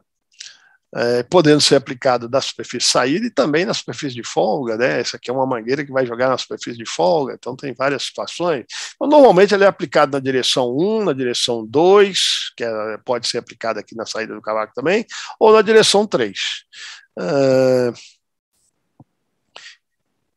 [SPEAKER 1] é, podendo ser aplicado da superfície saída e também na superfície de folga, né? Essa aqui é uma mangueira que vai jogar na superfície de folga, então tem várias situações. Mas, então, normalmente ele é aplicado na direção 1, na direção 2, que é, pode ser aplicado aqui na saída do cavaco também, ou na direção 3. Uh,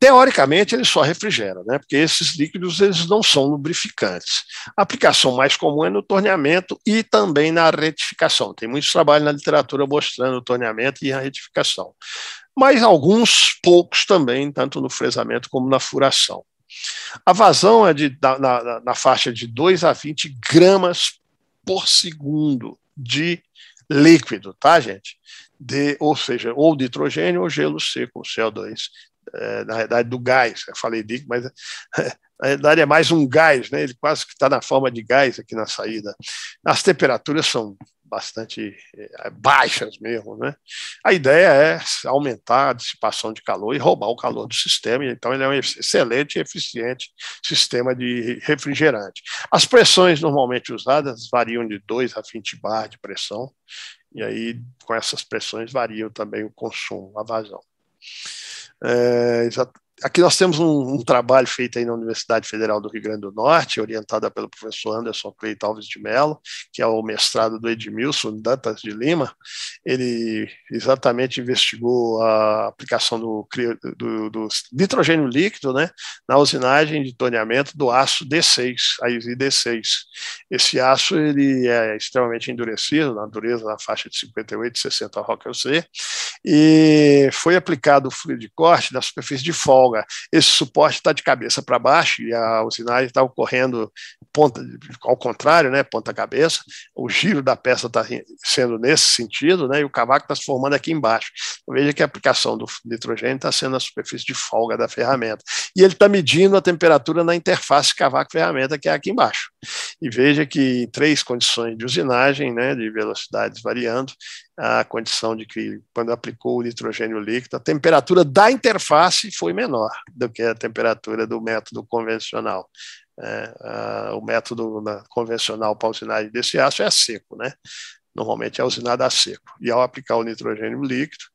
[SPEAKER 1] Teoricamente, ele só refrigera, né? porque esses líquidos eles não são lubrificantes. A aplicação mais comum é no torneamento e também na retificação. Tem muitos trabalhos na literatura mostrando o torneamento e a retificação. Mas alguns poucos também, tanto no fresamento como na furação. A vazão é de, na, na, na faixa de 2 a 20 gramas por segundo de líquido, tá, gente? De, ou seja, ou nitrogênio ou gelo seco, CO2, é, na realidade, do gás. Eu falei disso, mas na realidade é mais um gás, né? ele quase que está na forma de gás aqui na saída. As temperaturas são bastante é, baixas mesmo. Né? A ideia é aumentar a dissipação de calor e roubar o calor do sistema, então ele é um excelente e eficiente sistema de refrigerante. As pressões normalmente usadas variam de 2 a 20 bar de pressão, e aí com essas pressões variam também o consumo, a vazão. Eh, e a é, t o aqui nós temos um, um, trabalho feito aí na Universidade Federal do Rio Grande do Norte, orientada pelo professor Anderson Clay Alves de Mello, que é o mestrado do Edmilson Dantas de Lima. Ele exatamente investigou a aplicação do, do, do nitrogênio líquido né, na usinagem de torneamento do aço D6, AISI D6. Esse aço ele é extremamente endurecido, na dureza na faixa de 58 60 Rockel C, e foi aplicado o fluido de corte na superfície de folga folga, esse suporte está de cabeça para baixo e a usinagem está ocorrendo ponta, ao contrário, né, ponta cabeça, o giro da peça está sendo nesse sentido, né, e o cavaco está se formando aqui embaixo. Então, veja que a aplicação do nitrogênio está sendo a superfície de folga da ferramenta. E ele está medindo a temperatura na interface cavaco-ferramenta, que é aqui embaixo. E veja que em três condições de usinagem, né, de velocidades variando, a condição de que, quando aplicou o nitrogênio líquido, a temperatura da interface foi menor do que a temperatura do método convencional. É, a, o método na, né, convencional para usinagem desse aço é a seco, né? Normalmente é usinado a seco. E ao aplicar o nitrogênio líquido,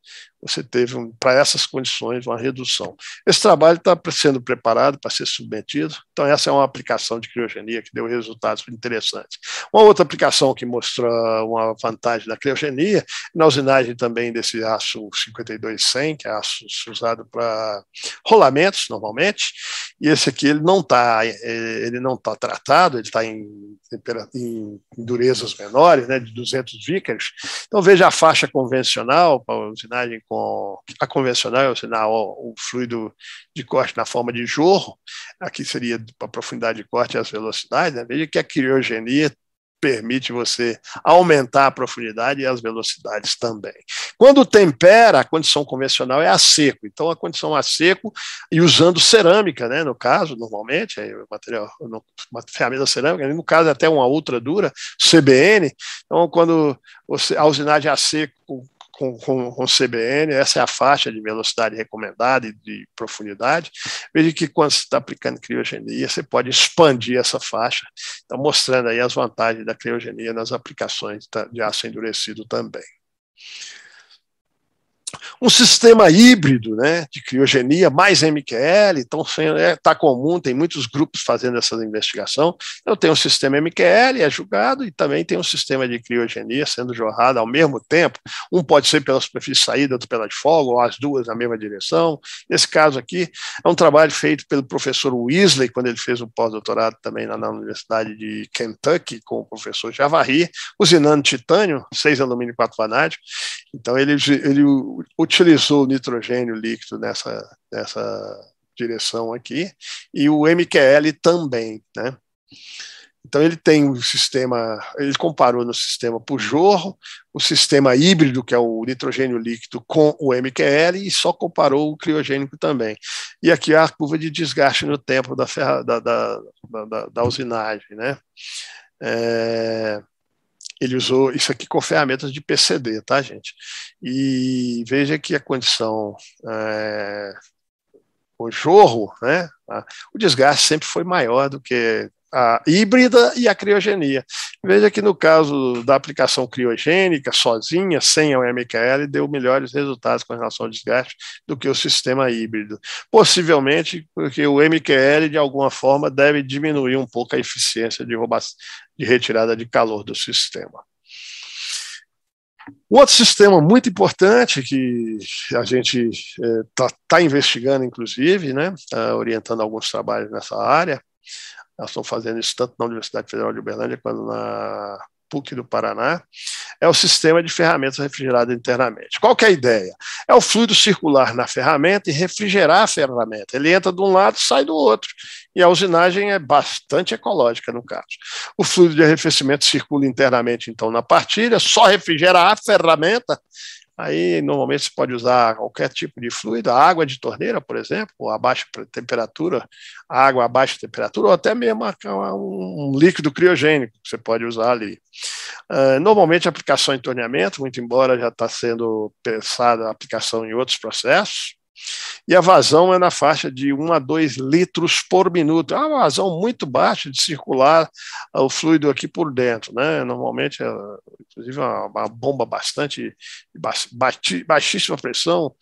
[SPEAKER 1] você teve, para essas condições, uma redução. Esse trabalho está sendo preparado para ser submetido, então essa é uma aplicação de criogenia que deu resultados interessantes. Uma outra aplicação que mostrou uma vantagem da criogenia, na usinagem também desse aço 52100 que é aço usado para rolamentos, normalmente, e esse aqui ele não está é, ele não tá tratado, ele está em, em, durezas menores, né, de 200 vickers. Então veja a faixa convencional para usinagem com a convencional, na, o, o fluido de corte na forma de jorro, aqui seria a profundidade de corte e as velocidades, né? veja que a criogenia permite você aumentar a profundidade e as velocidades também. Quando tempera, a condição convencional é a seco. Então, a condição a seco, e usando cerâmica, né, no caso, normalmente, material, uma ferramenta cerâmica, no caso até uma ultra dura, CBN. Então, quando você, a usinagem a seco com, com, com CBN, essa é a faixa de velocidade recomendada e de profundidade. Veja que quando você está aplicando criogenia, você pode expandir essa faixa, então, mostrando aí as vantagens da criogenia nas aplicações tá, de aço endurecido também um sistema híbrido né, de criogenia, mais MQL, então está é, comum, tem muitos grupos fazendo essa investigação. Eu tenho um sistema MQL, é julgado, e também tem um sistema de criogenia sendo jorrado ao mesmo tempo. Um pode ser pela superfície de saída, outro pela de folga, ou as duas na mesma direção. Nesse caso aqui, é um trabalho feito pelo professor Weasley, quando ele fez um pós-doutorado também na, na, Universidade de Kentucky, com o professor Javari, usinando titânio, 6 alumínio e 4 vanádio. Então, ele, ele utilizou nitrogênio líquido nessa, nessa direção aqui, e o MQL também. Né? Então ele tem o um sistema, ele comparou no sistema Pujorro, o sistema híbrido, que é o nitrogênio líquido, com o MQL, e só comparou o criogênico também. E aqui é a curva de desgaste no tempo da, ferra, da, da, da, da usinagem. Né? É, ele usou isso aqui com ferramentas de PCD, tá, gente? E veja que a condição, é, o jorro, né? O desgaste sempre foi maior do que a híbrida e a criogenia. Veja que no caso da aplicação criogênica, sozinha, sem a UMKL, deu melhores resultados com relação ao desgaste do que o sistema híbrido. Possivelmente porque o MQL, de alguma forma, deve diminuir um pouco a eficiência de de retirada de calor do sistema. Um outro sistema muito importante que a gente está é, tá, tá investigando, inclusive, né, tá orientando alguns trabalhos nessa área, nós estamos fazendo isso tanto na Universidade Federal de Uberlândia quanto na PUC do Paraná, é o sistema de ferramentas refrigerada internamente. Qual é a ideia? É o fluido circular na ferramenta e refrigerar a ferramenta. Ele entra de um lado, sai do outro. E a usinagem é bastante ecológica, no caso. O fluido de arrefecimento circula internamente, então, na partilha, só refrigera a ferramenta Aí, normalmente, você pode usar qualquer tipo de fluido, água de torneira, por exemplo, a baixa temperatura, água a baixa temperatura, ou até mesmo um líquido criogênico que você pode usar ali. Ah, normalmente, aplicação em torneamento, muito embora já está sendo pensada a aplicação em outros processos, e a vazão é na faixa de 1 a 2 litros por minuto. É uma vazão muito baixa de circular ah, o fluido aqui por dentro. Né? Normalmente, é, inclusive, é uma, uma bomba bastante baixíssima pressão,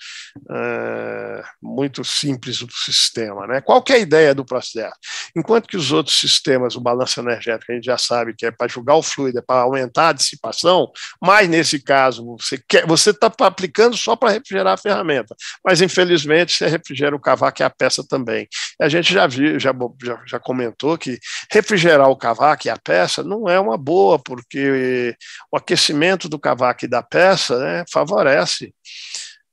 [SPEAKER 1] é, muito simples o sistema. Né? Qual que é a ideia do processo? Enquanto que os outros sistemas, o balanço energético, a gente já sabe que é para julgar o fluido, é para aumentar a dissipação, mas nesse caso, você está você tá aplicando só para refrigerar a ferramenta. Mas, infelizmente, infelizmente, se refrigera o cavaco e a peça também. A gente já viu, já, já, já comentou que refrigerar o cavaco e a peça não é uma boa, porque o aquecimento do cavaco e da peça né, favorece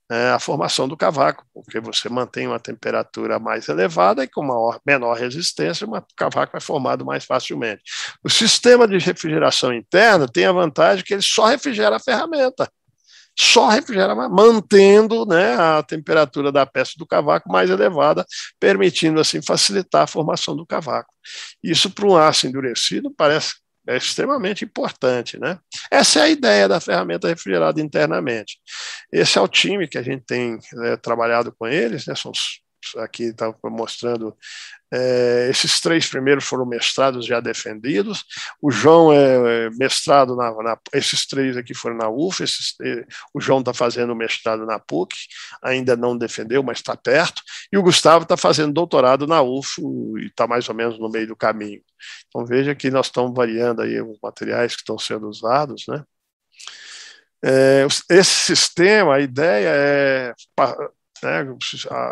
[SPEAKER 1] né, a formação do cavaco, porque você mantém uma temperatura mais elevada e com uma menor resistência, o cavaco é formado mais facilmente. O sistema de refrigeração interna tem a vantagem que ele só refrigera a ferramenta só refrigera, mantendo né, a temperatura da peça do cavaco mais elevada, permitindo assim facilitar a formação do cavaco. Isso para um aço endurecido parece é extremamente importante, né? Essa é a ideia da ferramenta refrigerada internamente. Esse é o time que a gente tem né, trabalhado com eles, né? São os aqui estava tá mostrando, é, esses três primeiros foram mestrados já defendidos. O João é, é mestrado na, na esses três aqui foram na UF. Esses, é, o João está fazendo mestrado na PUC, ainda não defendeu, mas está perto. E o Gustavo está fazendo doutorado na UF e está mais ou menos no meio do caminho. Então veja que nós estamos variando aí os materiais que estão sendo usados, né? É, esse sistema, a ideia é né?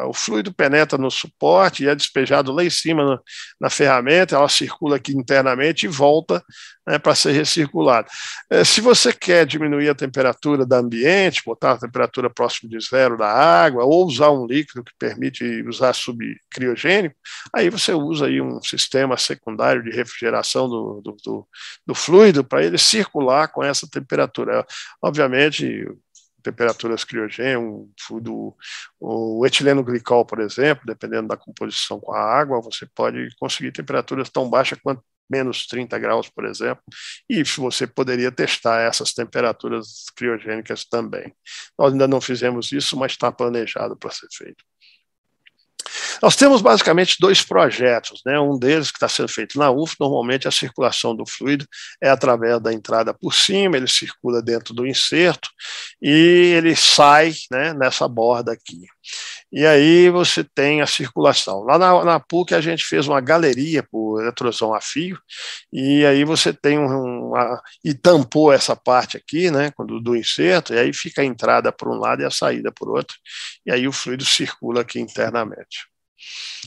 [SPEAKER 1] O fluido penetra no suporte e é despejado lá em cima no, na ferramenta, ela circula aqui internamente e volta né, para ser recirculada. É, se você quer diminuir a temperatura do ambiente, botar a temperatura próximo de zero da água, ou usar um líquido que permite usar subcriogênico, aí você usa aí um sistema secundário de refrigeração do, do, do, do fluido para ele circular com essa temperatura. Obviamente, temperaturas criogênicas, um fluido, o etileno glicol, por exemplo, dependendo da composição com a água, você pode conseguir temperaturas tão baixas quanto menos 30 graus, por exemplo, e você poderia testar essas temperaturas criogênicas também. Nós ainda não fizemos isso, mas está planejado para ser feito. Nós temos basicamente dois projetos, né? um deles que está sendo feito na UF, normalmente a circulação do fluido é através da entrada por cima, ele circula dentro do inserto e ele sai né, nessa borda aqui. E aí você tem a circulação. Lá na, na PUC a gente fez uma galeria por eletrosão a fio, e aí você tem um, uma, e tampou essa parte aqui, né, do, do inserto, e aí fica a entrada por um lado e a saída por outro, e aí o fluido circula aqui internamente.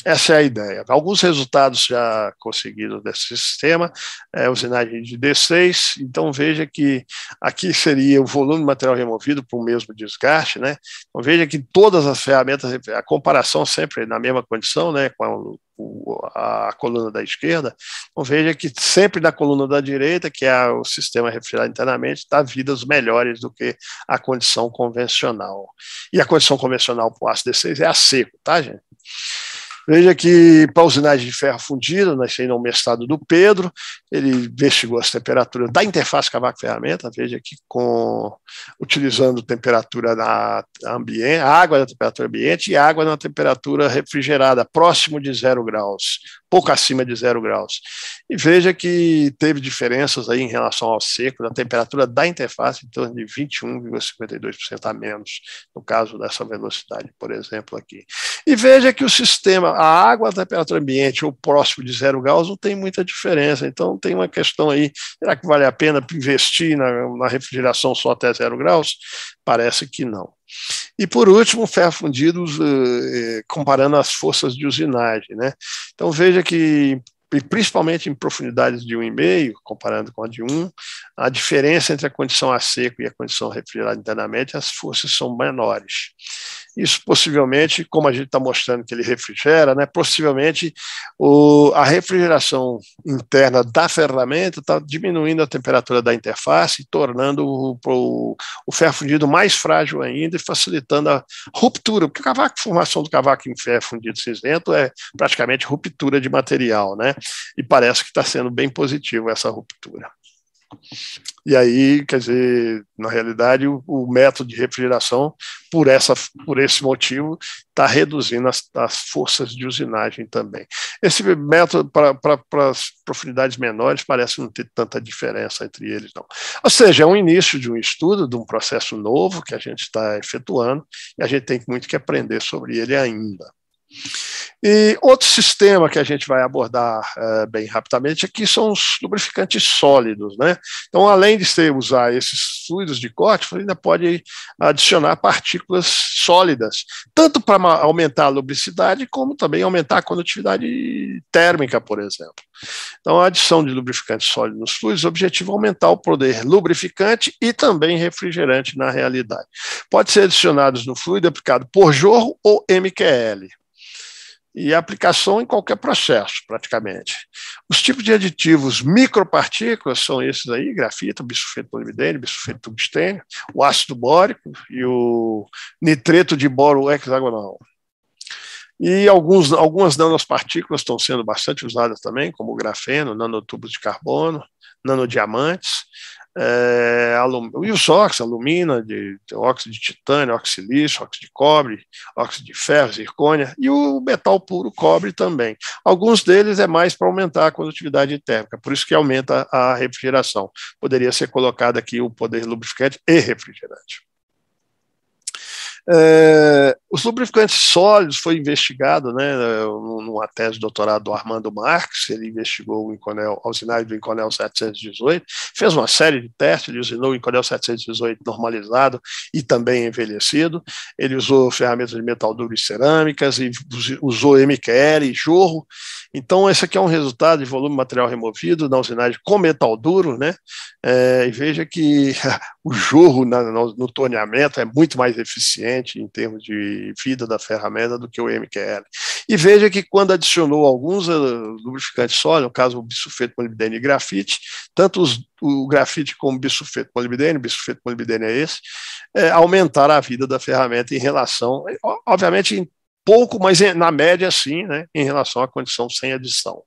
[SPEAKER 1] Essa é a ideia. Alguns resultados já conseguidos desse sistema, é, usinagem de D6, então veja que aqui seria o volume de material removido para o mesmo desgaste, né? Então veja que todas as ferramentas, a comparação é sempre na mesma condição, né, com a, a coluna da esquerda, então veja que sempre na coluna da direita, que é o sistema refrigerado internamente, dá tá vidas melhores do que a condição convencional. E a condição convencional para o ácido D6 é a seco, tá, gente? Veja que para usinagem de ferro fundido, nós né, ainda um mestrado do Pedro, ele investigou as temperaturas da interface cavaco-ferramenta, veja que com, utilizando temperatura na ambiente, água na temperatura ambiente e água na temperatura refrigerada, próximo de zero graus, pouco acima de zero graus. E veja que teve diferenças aí em relação ao seco, na temperatura da interface em torno de 21,52% a menos, no caso dessa velocidade, por exemplo, aqui. E veja que o sistema, a água a temperatura ambiente ou próximo de zero graus não tem muita diferença. Então tem uma questão aí, será que vale a pena investir na, na refrigeração só até zero graus? Parece que não. E por último, ferro fundido eh, eh, comparando as forças de usinagem. Né? Então veja que principalmente em profundidades de 1,5, comparando com a de 1, a diferença entre a condição a seco e a condição refrigerada internamente, as forças são menores. Isso possivelmente, como a gente está mostrando que ele refrigera, né, possivelmente o, a refrigeração interna da ferramenta está diminuindo a temperatura da interface, tornando o, o, o, ferro fundido mais frágil ainda e facilitando a ruptura, porque a cavaco, formação do cavaco em ferro fundido cinzento é praticamente ruptura de material, né? E parece que está sendo bem positivo essa ruptura. E aí, quer dizer, na realidade, o, o método de refrigeração, por, essa, por esse motivo, está reduzindo as, as, forças de usinagem também. Esse método, para as profundidades menores, parece não ter tanta diferença entre eles, não. Ou seja, é um início de um estudo, de um processo novo que a gente está efetuando, e a gente tem muito que aprender sobre ele ainda. E outro sistema que a gente vai abordar uh, bem rapidamente aqui é são os lubrificantes sólidos, né? Então, além de você usar esses fluidos de corte, você ainda pode adicionar partículas sólidas, tanto para aumentar a lubricidade, como também aumentar a condutividade térmica, por exemplo. Então, a adição de lubrificantes sólidos nos fluidos, o objetivo é aumentar o poder lubrificante e também refrigerante na realidade. Pode ser adicionados no fluido aplicado por jorro ou MQL e aplicação em qualquer processo, praticamente. Os tipos de aditivos micropartículas são esses aí, grafito, bisulfeto polibidênio, bisulfeto tungstênio, o ácido bórico e o nitreto de boro hexagonal. E alguns, algumas nanopartículas estão sendo bastante usadas também, como o grafeno, nanotubos de carbono, nanodiamantes, é, alum, e os óxidos, alumina, de, de, óxido de titânio, óxido de silício, óxido de cobre, óxido de ferro, zircônia, e o metal puro, cobre também. Alguns deles é mais para aumentar a condutividade térmica, por isso que aumenta a refrigeração. Poderia ser colocado aqui o poder lubrificante e refrigerante. É, os lubrificantes sólidos foi investigado, né, numa tese de doutorado do Armando Marx, ele investigou o Inconel, a usinagem do Inconel 718, fez uma série de testes, ele usinou o Inconel 718 normalizado e também envelhecido, ele usou ferramentas de metal duro e cerâmicas, e usou MQL e jorro, então esse aqui é um resultado de volume material removido na usinagem com metal duro, né, é, e veja que o jorro na, no, no torneamento é muito mais eficiente em termos de vida da ferramenta do que o MQL. E veja que quando adicionou alguns eh, lubrificantes sólidos, no caso o bisulfeto molibdênio e grafite, tanto os, o grafite como o bisulfeto molibdênio, bisulfeto molibdênio é esse, é, aumentaram a vida da ferramenta em relação, eh, obviamente, em pouco, mas na média sim, né, em relação à condição sem adição.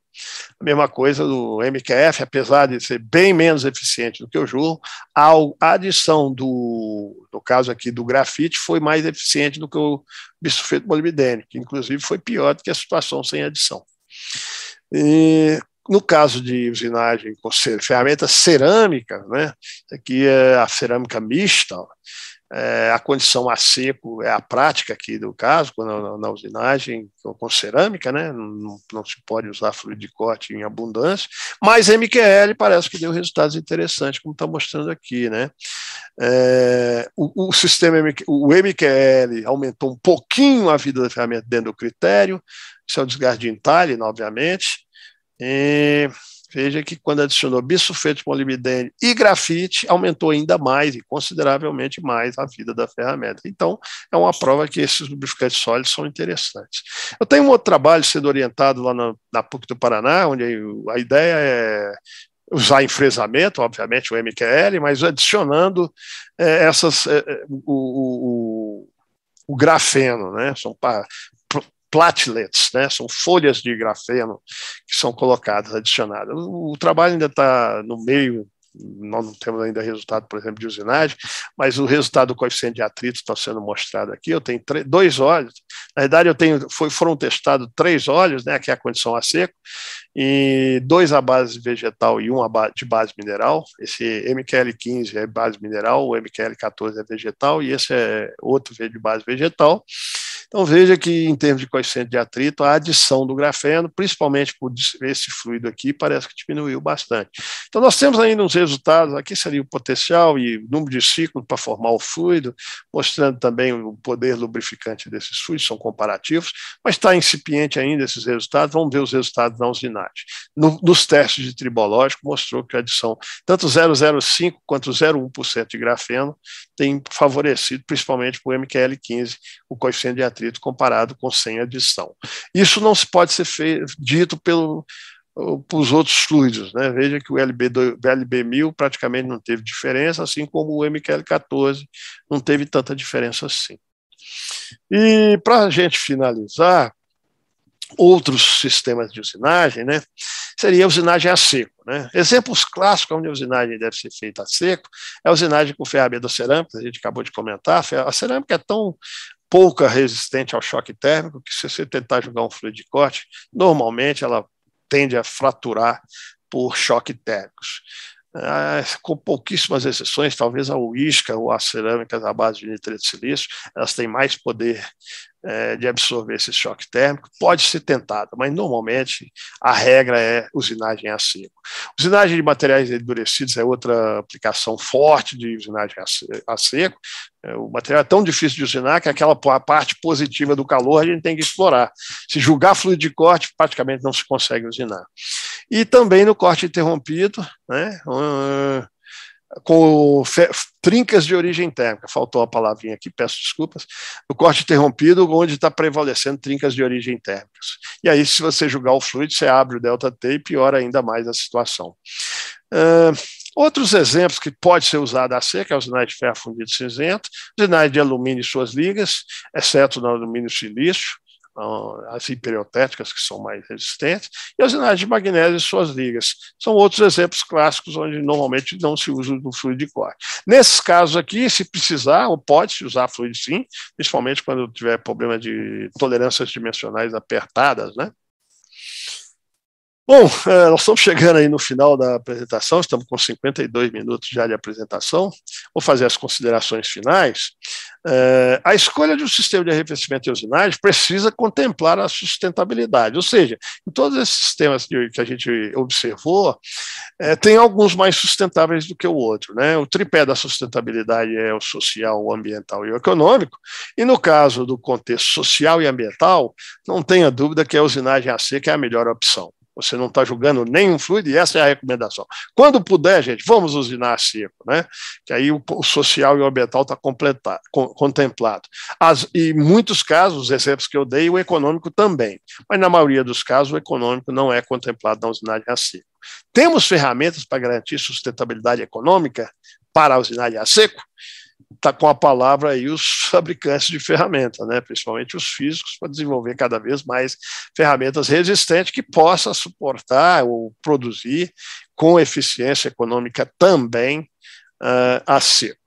[SPEAKER 1] A mesma coisa do MQF, apesar de ser bem menos eficiente do que o juro, a adição do, no caso aqui do grafite, foi mais eficiente do que o bissulfeto molibdênio, que inclusive foi pior do que a situação sem adição. E, no caso de usinagem com ferramentas cerâmicas, né, aqui é a cerâmica mista, é, a condição a seco é a prática aqui do caso, quando, na, na usinagem com cerâmica, né? Não, não, se pode usar fluido de corte em abundância, mas MQL parece que deu resultados interessantes, como está mostrando aqui. Né? É, o, o, sistema o MQL aumentou um pouquinho a vida da ferramenta dentro do critério, isso é o desgaste de entalhe, obviamente. E Veja que quando adicionou bisulfeto de molibdênio e grafite, aumentou ainda mais e consideravelmente mais a vida da ferramenta. Então, é uma prova que esses lubrificantes sólidos são interessantes. Eu tenho um outro trabalho sendo orientado lá na, na PUC do Paraná, onde a ideia é usar enfresamento, obviamente, o MQL, mas adicionando é, essas, é, o, o, o grafeno, né? São platelets, né? são folhas de grafeno que são colocadas, adicionadas. O, o trabalho ainda está no meio, nós não temos ainda resultado, por exemplo, de usinagem, mas o resultado do coeficiente de atrito está sendo mostrado aqui. Eu tenho três, dois óleos, na verdade, eu tenho, foi, foram testados três óleos, né? aqui é a condição a seco, e dois à base vegetal e um de base mineral. Esse MQL15 é base mineral, o MQL14 é vegetal, e esse é outro de base vegetal. Então, veja que, em termos de coeficiente de atrito, a adição do grafeno, principalmente por esse fluido aqui, parece que diminuiu bastante. Então, nós temos ainda uns resultados, aqui seria o potencial e o número de ciclos para formar o fluido, mostrando também o poder lubrificante desses fluidos, são comparativos, mas está incipiente ainda esses resultados, vamos ver os resultados na usinagem. No, nos testes de tribológico, mostrou que a adição tanto 0,05% quanto 0,1% de grafeno tem favorecido, principalmente para o MQL15, o coeficiente de atrito atrito comparado com sem adição. Isso não se pode ser feito, dito pelo para os outros fluidos. Né? Veja que o LB1000 praticamente não teve diferença, assim como o MQL14 não teve tanta diferença assim. E para a gente finalizar, outros sistemas de usinagem, né? seria a usinagem a seco. Né? Exemplos clássicos onde a usinagem deve ser feita a seco é a usinagem com ferramenta cerâmica, a gente acabou de comentar. A cerâmica é tão pouca resistente ao choque térmico, que se você tentar jogar um fluido de corte, normalmente ela tende a fraturar por choque térmicos. Ah, com pouquíssimas exceções, talvez a uísca ou as cerâmicas à base de nitreto de silício, elas têm mais poder é, de absorver esse choque térmico pode ser tentada, mas normalmente a regra é usinagem a seco. Usinagem de materiais endurecidos é outra aplicação forte de usinagem a seco. É, o material é tão difícil de usinar que aquela parte positiva do calor a gente tem que explorar. Se julgar fluido de corte, praticamente não se consegue usinar. E também no corte interrompido, né? Uh, com trincas de origem térmica, faltou a palavrinha aqui, peço desculpas, o corte interrompido, onde está prevalecendo trincas de origem térmica. E aí, se você julgar o fluido, você abre o delta T e piora ainda mais a situação. Uh, outros exemplos que pode ser usado a seca é o sinais de ferro fundido cinzento, sinais de alumínio e suas ligas, exceto no alumínio silício, então, as hiperiotéticas, que são mais resistentes, e as zinais de magnésio e suas ligas. São outros exemplos clássicos onde normalmente não se usa o fluido de corte. Nesses casos aqui, se precisar, ou pode-se usar fluido sim, principalmente quando tiver problema de tolerâncias dimensionais apertadas, né? Bom, é, nós estamos chegando aí no final da apresentação, estamos com 52 minutos já de apresentação. Vou fazer as considerações finais. É, a escolha de um sistema de arrefecimento e usinagem precisa contemplar a sustentabilidade, ou seja, em todos esses sistemas que a gente observou, é, tem alguns mais sustentáveis do que o outro. Né? O tripé da sustentabilidade é o social, o ambiental e o econômico, e no caso do contexto social e ambiental, não tenha dúvida que a usinagem a seca é a melhor opção. Você não está julgando nenhum fluido e essa é a recomendação. Quando puder, gente, vamos usinar seco, né? Que aí o, o social e o ambiental está co contemplado. As, e muitos casos, os exemplos que eu dei, o econômico também. Mas na maioria dos casos, o econômico não é contemplado na usinagem a seco. Temos ferramentas para garantir sustentabilidade econômica para a usinagem a seco? está com a palavra aí os fabricantes de ferramentas, né, principalmente os físicos, para desenvolver cada vez mais ferramentas resistentes que possam suportar ou produzir com eficiência econômica também uh, a seco.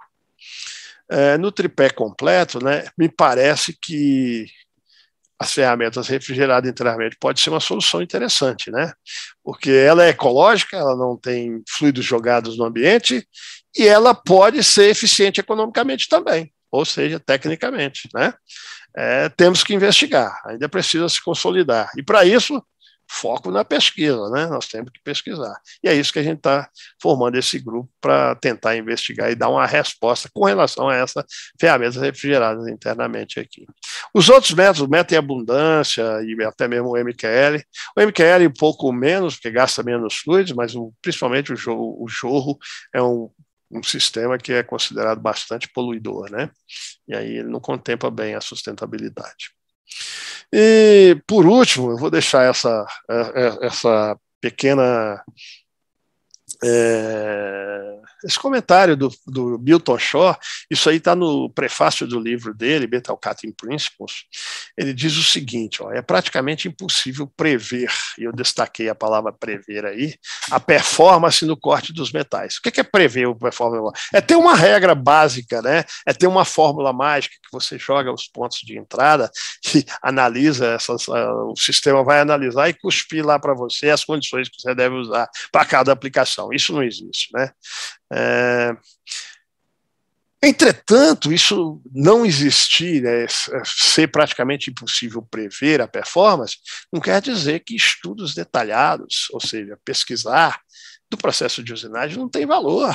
[SPEAKER 1] Uh, no tripé completo, né, me parece que as ferramentas refrigeradas internamente pode ser uma solução interessante, né? Porque ela é ecológica, ela não tem fluidos jogados no ambiente e ela pode ser eficiente economicamente também, ou seja, tecnicamente. Né? É, temos que investigar, ainda precisa se consolidar. E para isso, foco na pesquisa, né? Nós temos que pesquisar. E é isso que a gente está formando esse grupo para tentar investigar e dar uma resposta com relação a essas ferramentas refrigeradas internamente aqui. Os outros métodos, o em abundância e até mesmo o MQL. O MQL um pouco menos, porque gasta menos fluidos, mas o, principalmente o jorro, o jorro é um um sistema que é considerado bastante poluidor, né? E aí ele não contempla bem a sustentabilidade. E, por último, eu vou deixar essa, é, é, essa pequena é, esse comentário do, do Milton Shaw, isso aí está no prefácio do livro dele, Metal Cutting Principles, ele diz o seguinte, ó, é praticamente impossível prever, e eu destaquei a palavra prever aí, a performance no corte dos metais. O que é, é prever o performance? É ter uma regra básica, né? é ter uma fórmula mágica que você joga os pontos de entrada e analisa, essas, ah, o sistema vai analisar e cuspir lá para você as condições que você deve usar para cada aplicação. Isso não existe, né? É... Entretanto, isso não existir, né, é, ser praticamente impossível prever a performance, não quer dizer que estudos detalhados, ou seja, pesquisar do processo de usinagem não tem valor.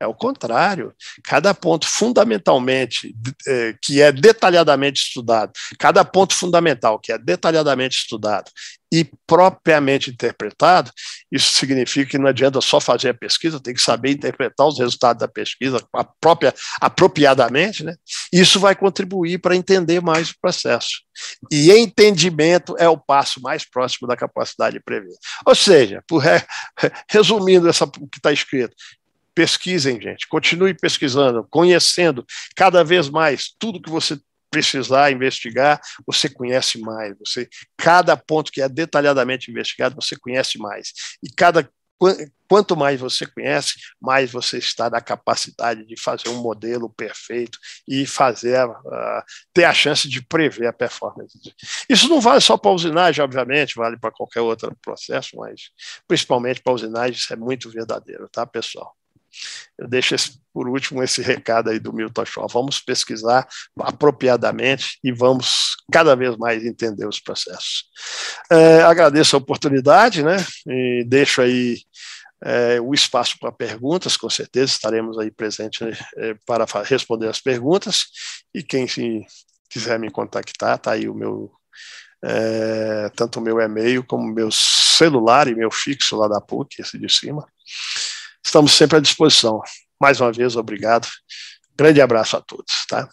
[SPEAKER 1] É o contrário. Cada ponto fundamentalmente, é, que é detalhadamente estudado, cada ponto fundamental que é detalhadamente estudado e propriamente interpretado, isso significa que não adianta só fazer a pesquisa, tem que saber interpretar os resultados da pesquisa própria, apropriadamente, né? Isso vai contribuir para entender mais o processo. E entendimento é o passo mais próximo da capacidade de prever. Ou seja, por resumindo essa, o que está escrito, Pesquisem, gente. Continue pesquisando, conhecendo cada vez mais tudo que você precisar investigar, você conhece mais. Você cada ponto que é detalhadamente investigado, você conhece mais. E cada quanto mais você conhece, mais você está na capacidade de fazer um modelo perfeito e fazer uh, ter a chance de prever a performance. Isso não vale só para usinagem, obviamente, vale para qualquer outro processo, mas principalmente para usinagem isso é muito verdadeiro, tá, pessoal? Eu deixo esse, por último esse recado aí do Milton Shaw. Vamos pesquisar apropriadamente e vamos cada vez mais entender os processos. É, agradeço a oportunidade, né? E deixo aí é, o espaço para perguntas, com certeza estaremos aí presentes né, é, para responder as perguntas. E quem se quiser me contactar, está aí o meu é, tanto o meu e-mail como o meu celular e meu fixo lá da PUC, esse de cima. Estamos sempre à disposição. Mais uma vez, obrigado. Grande abraço a todos. Tá?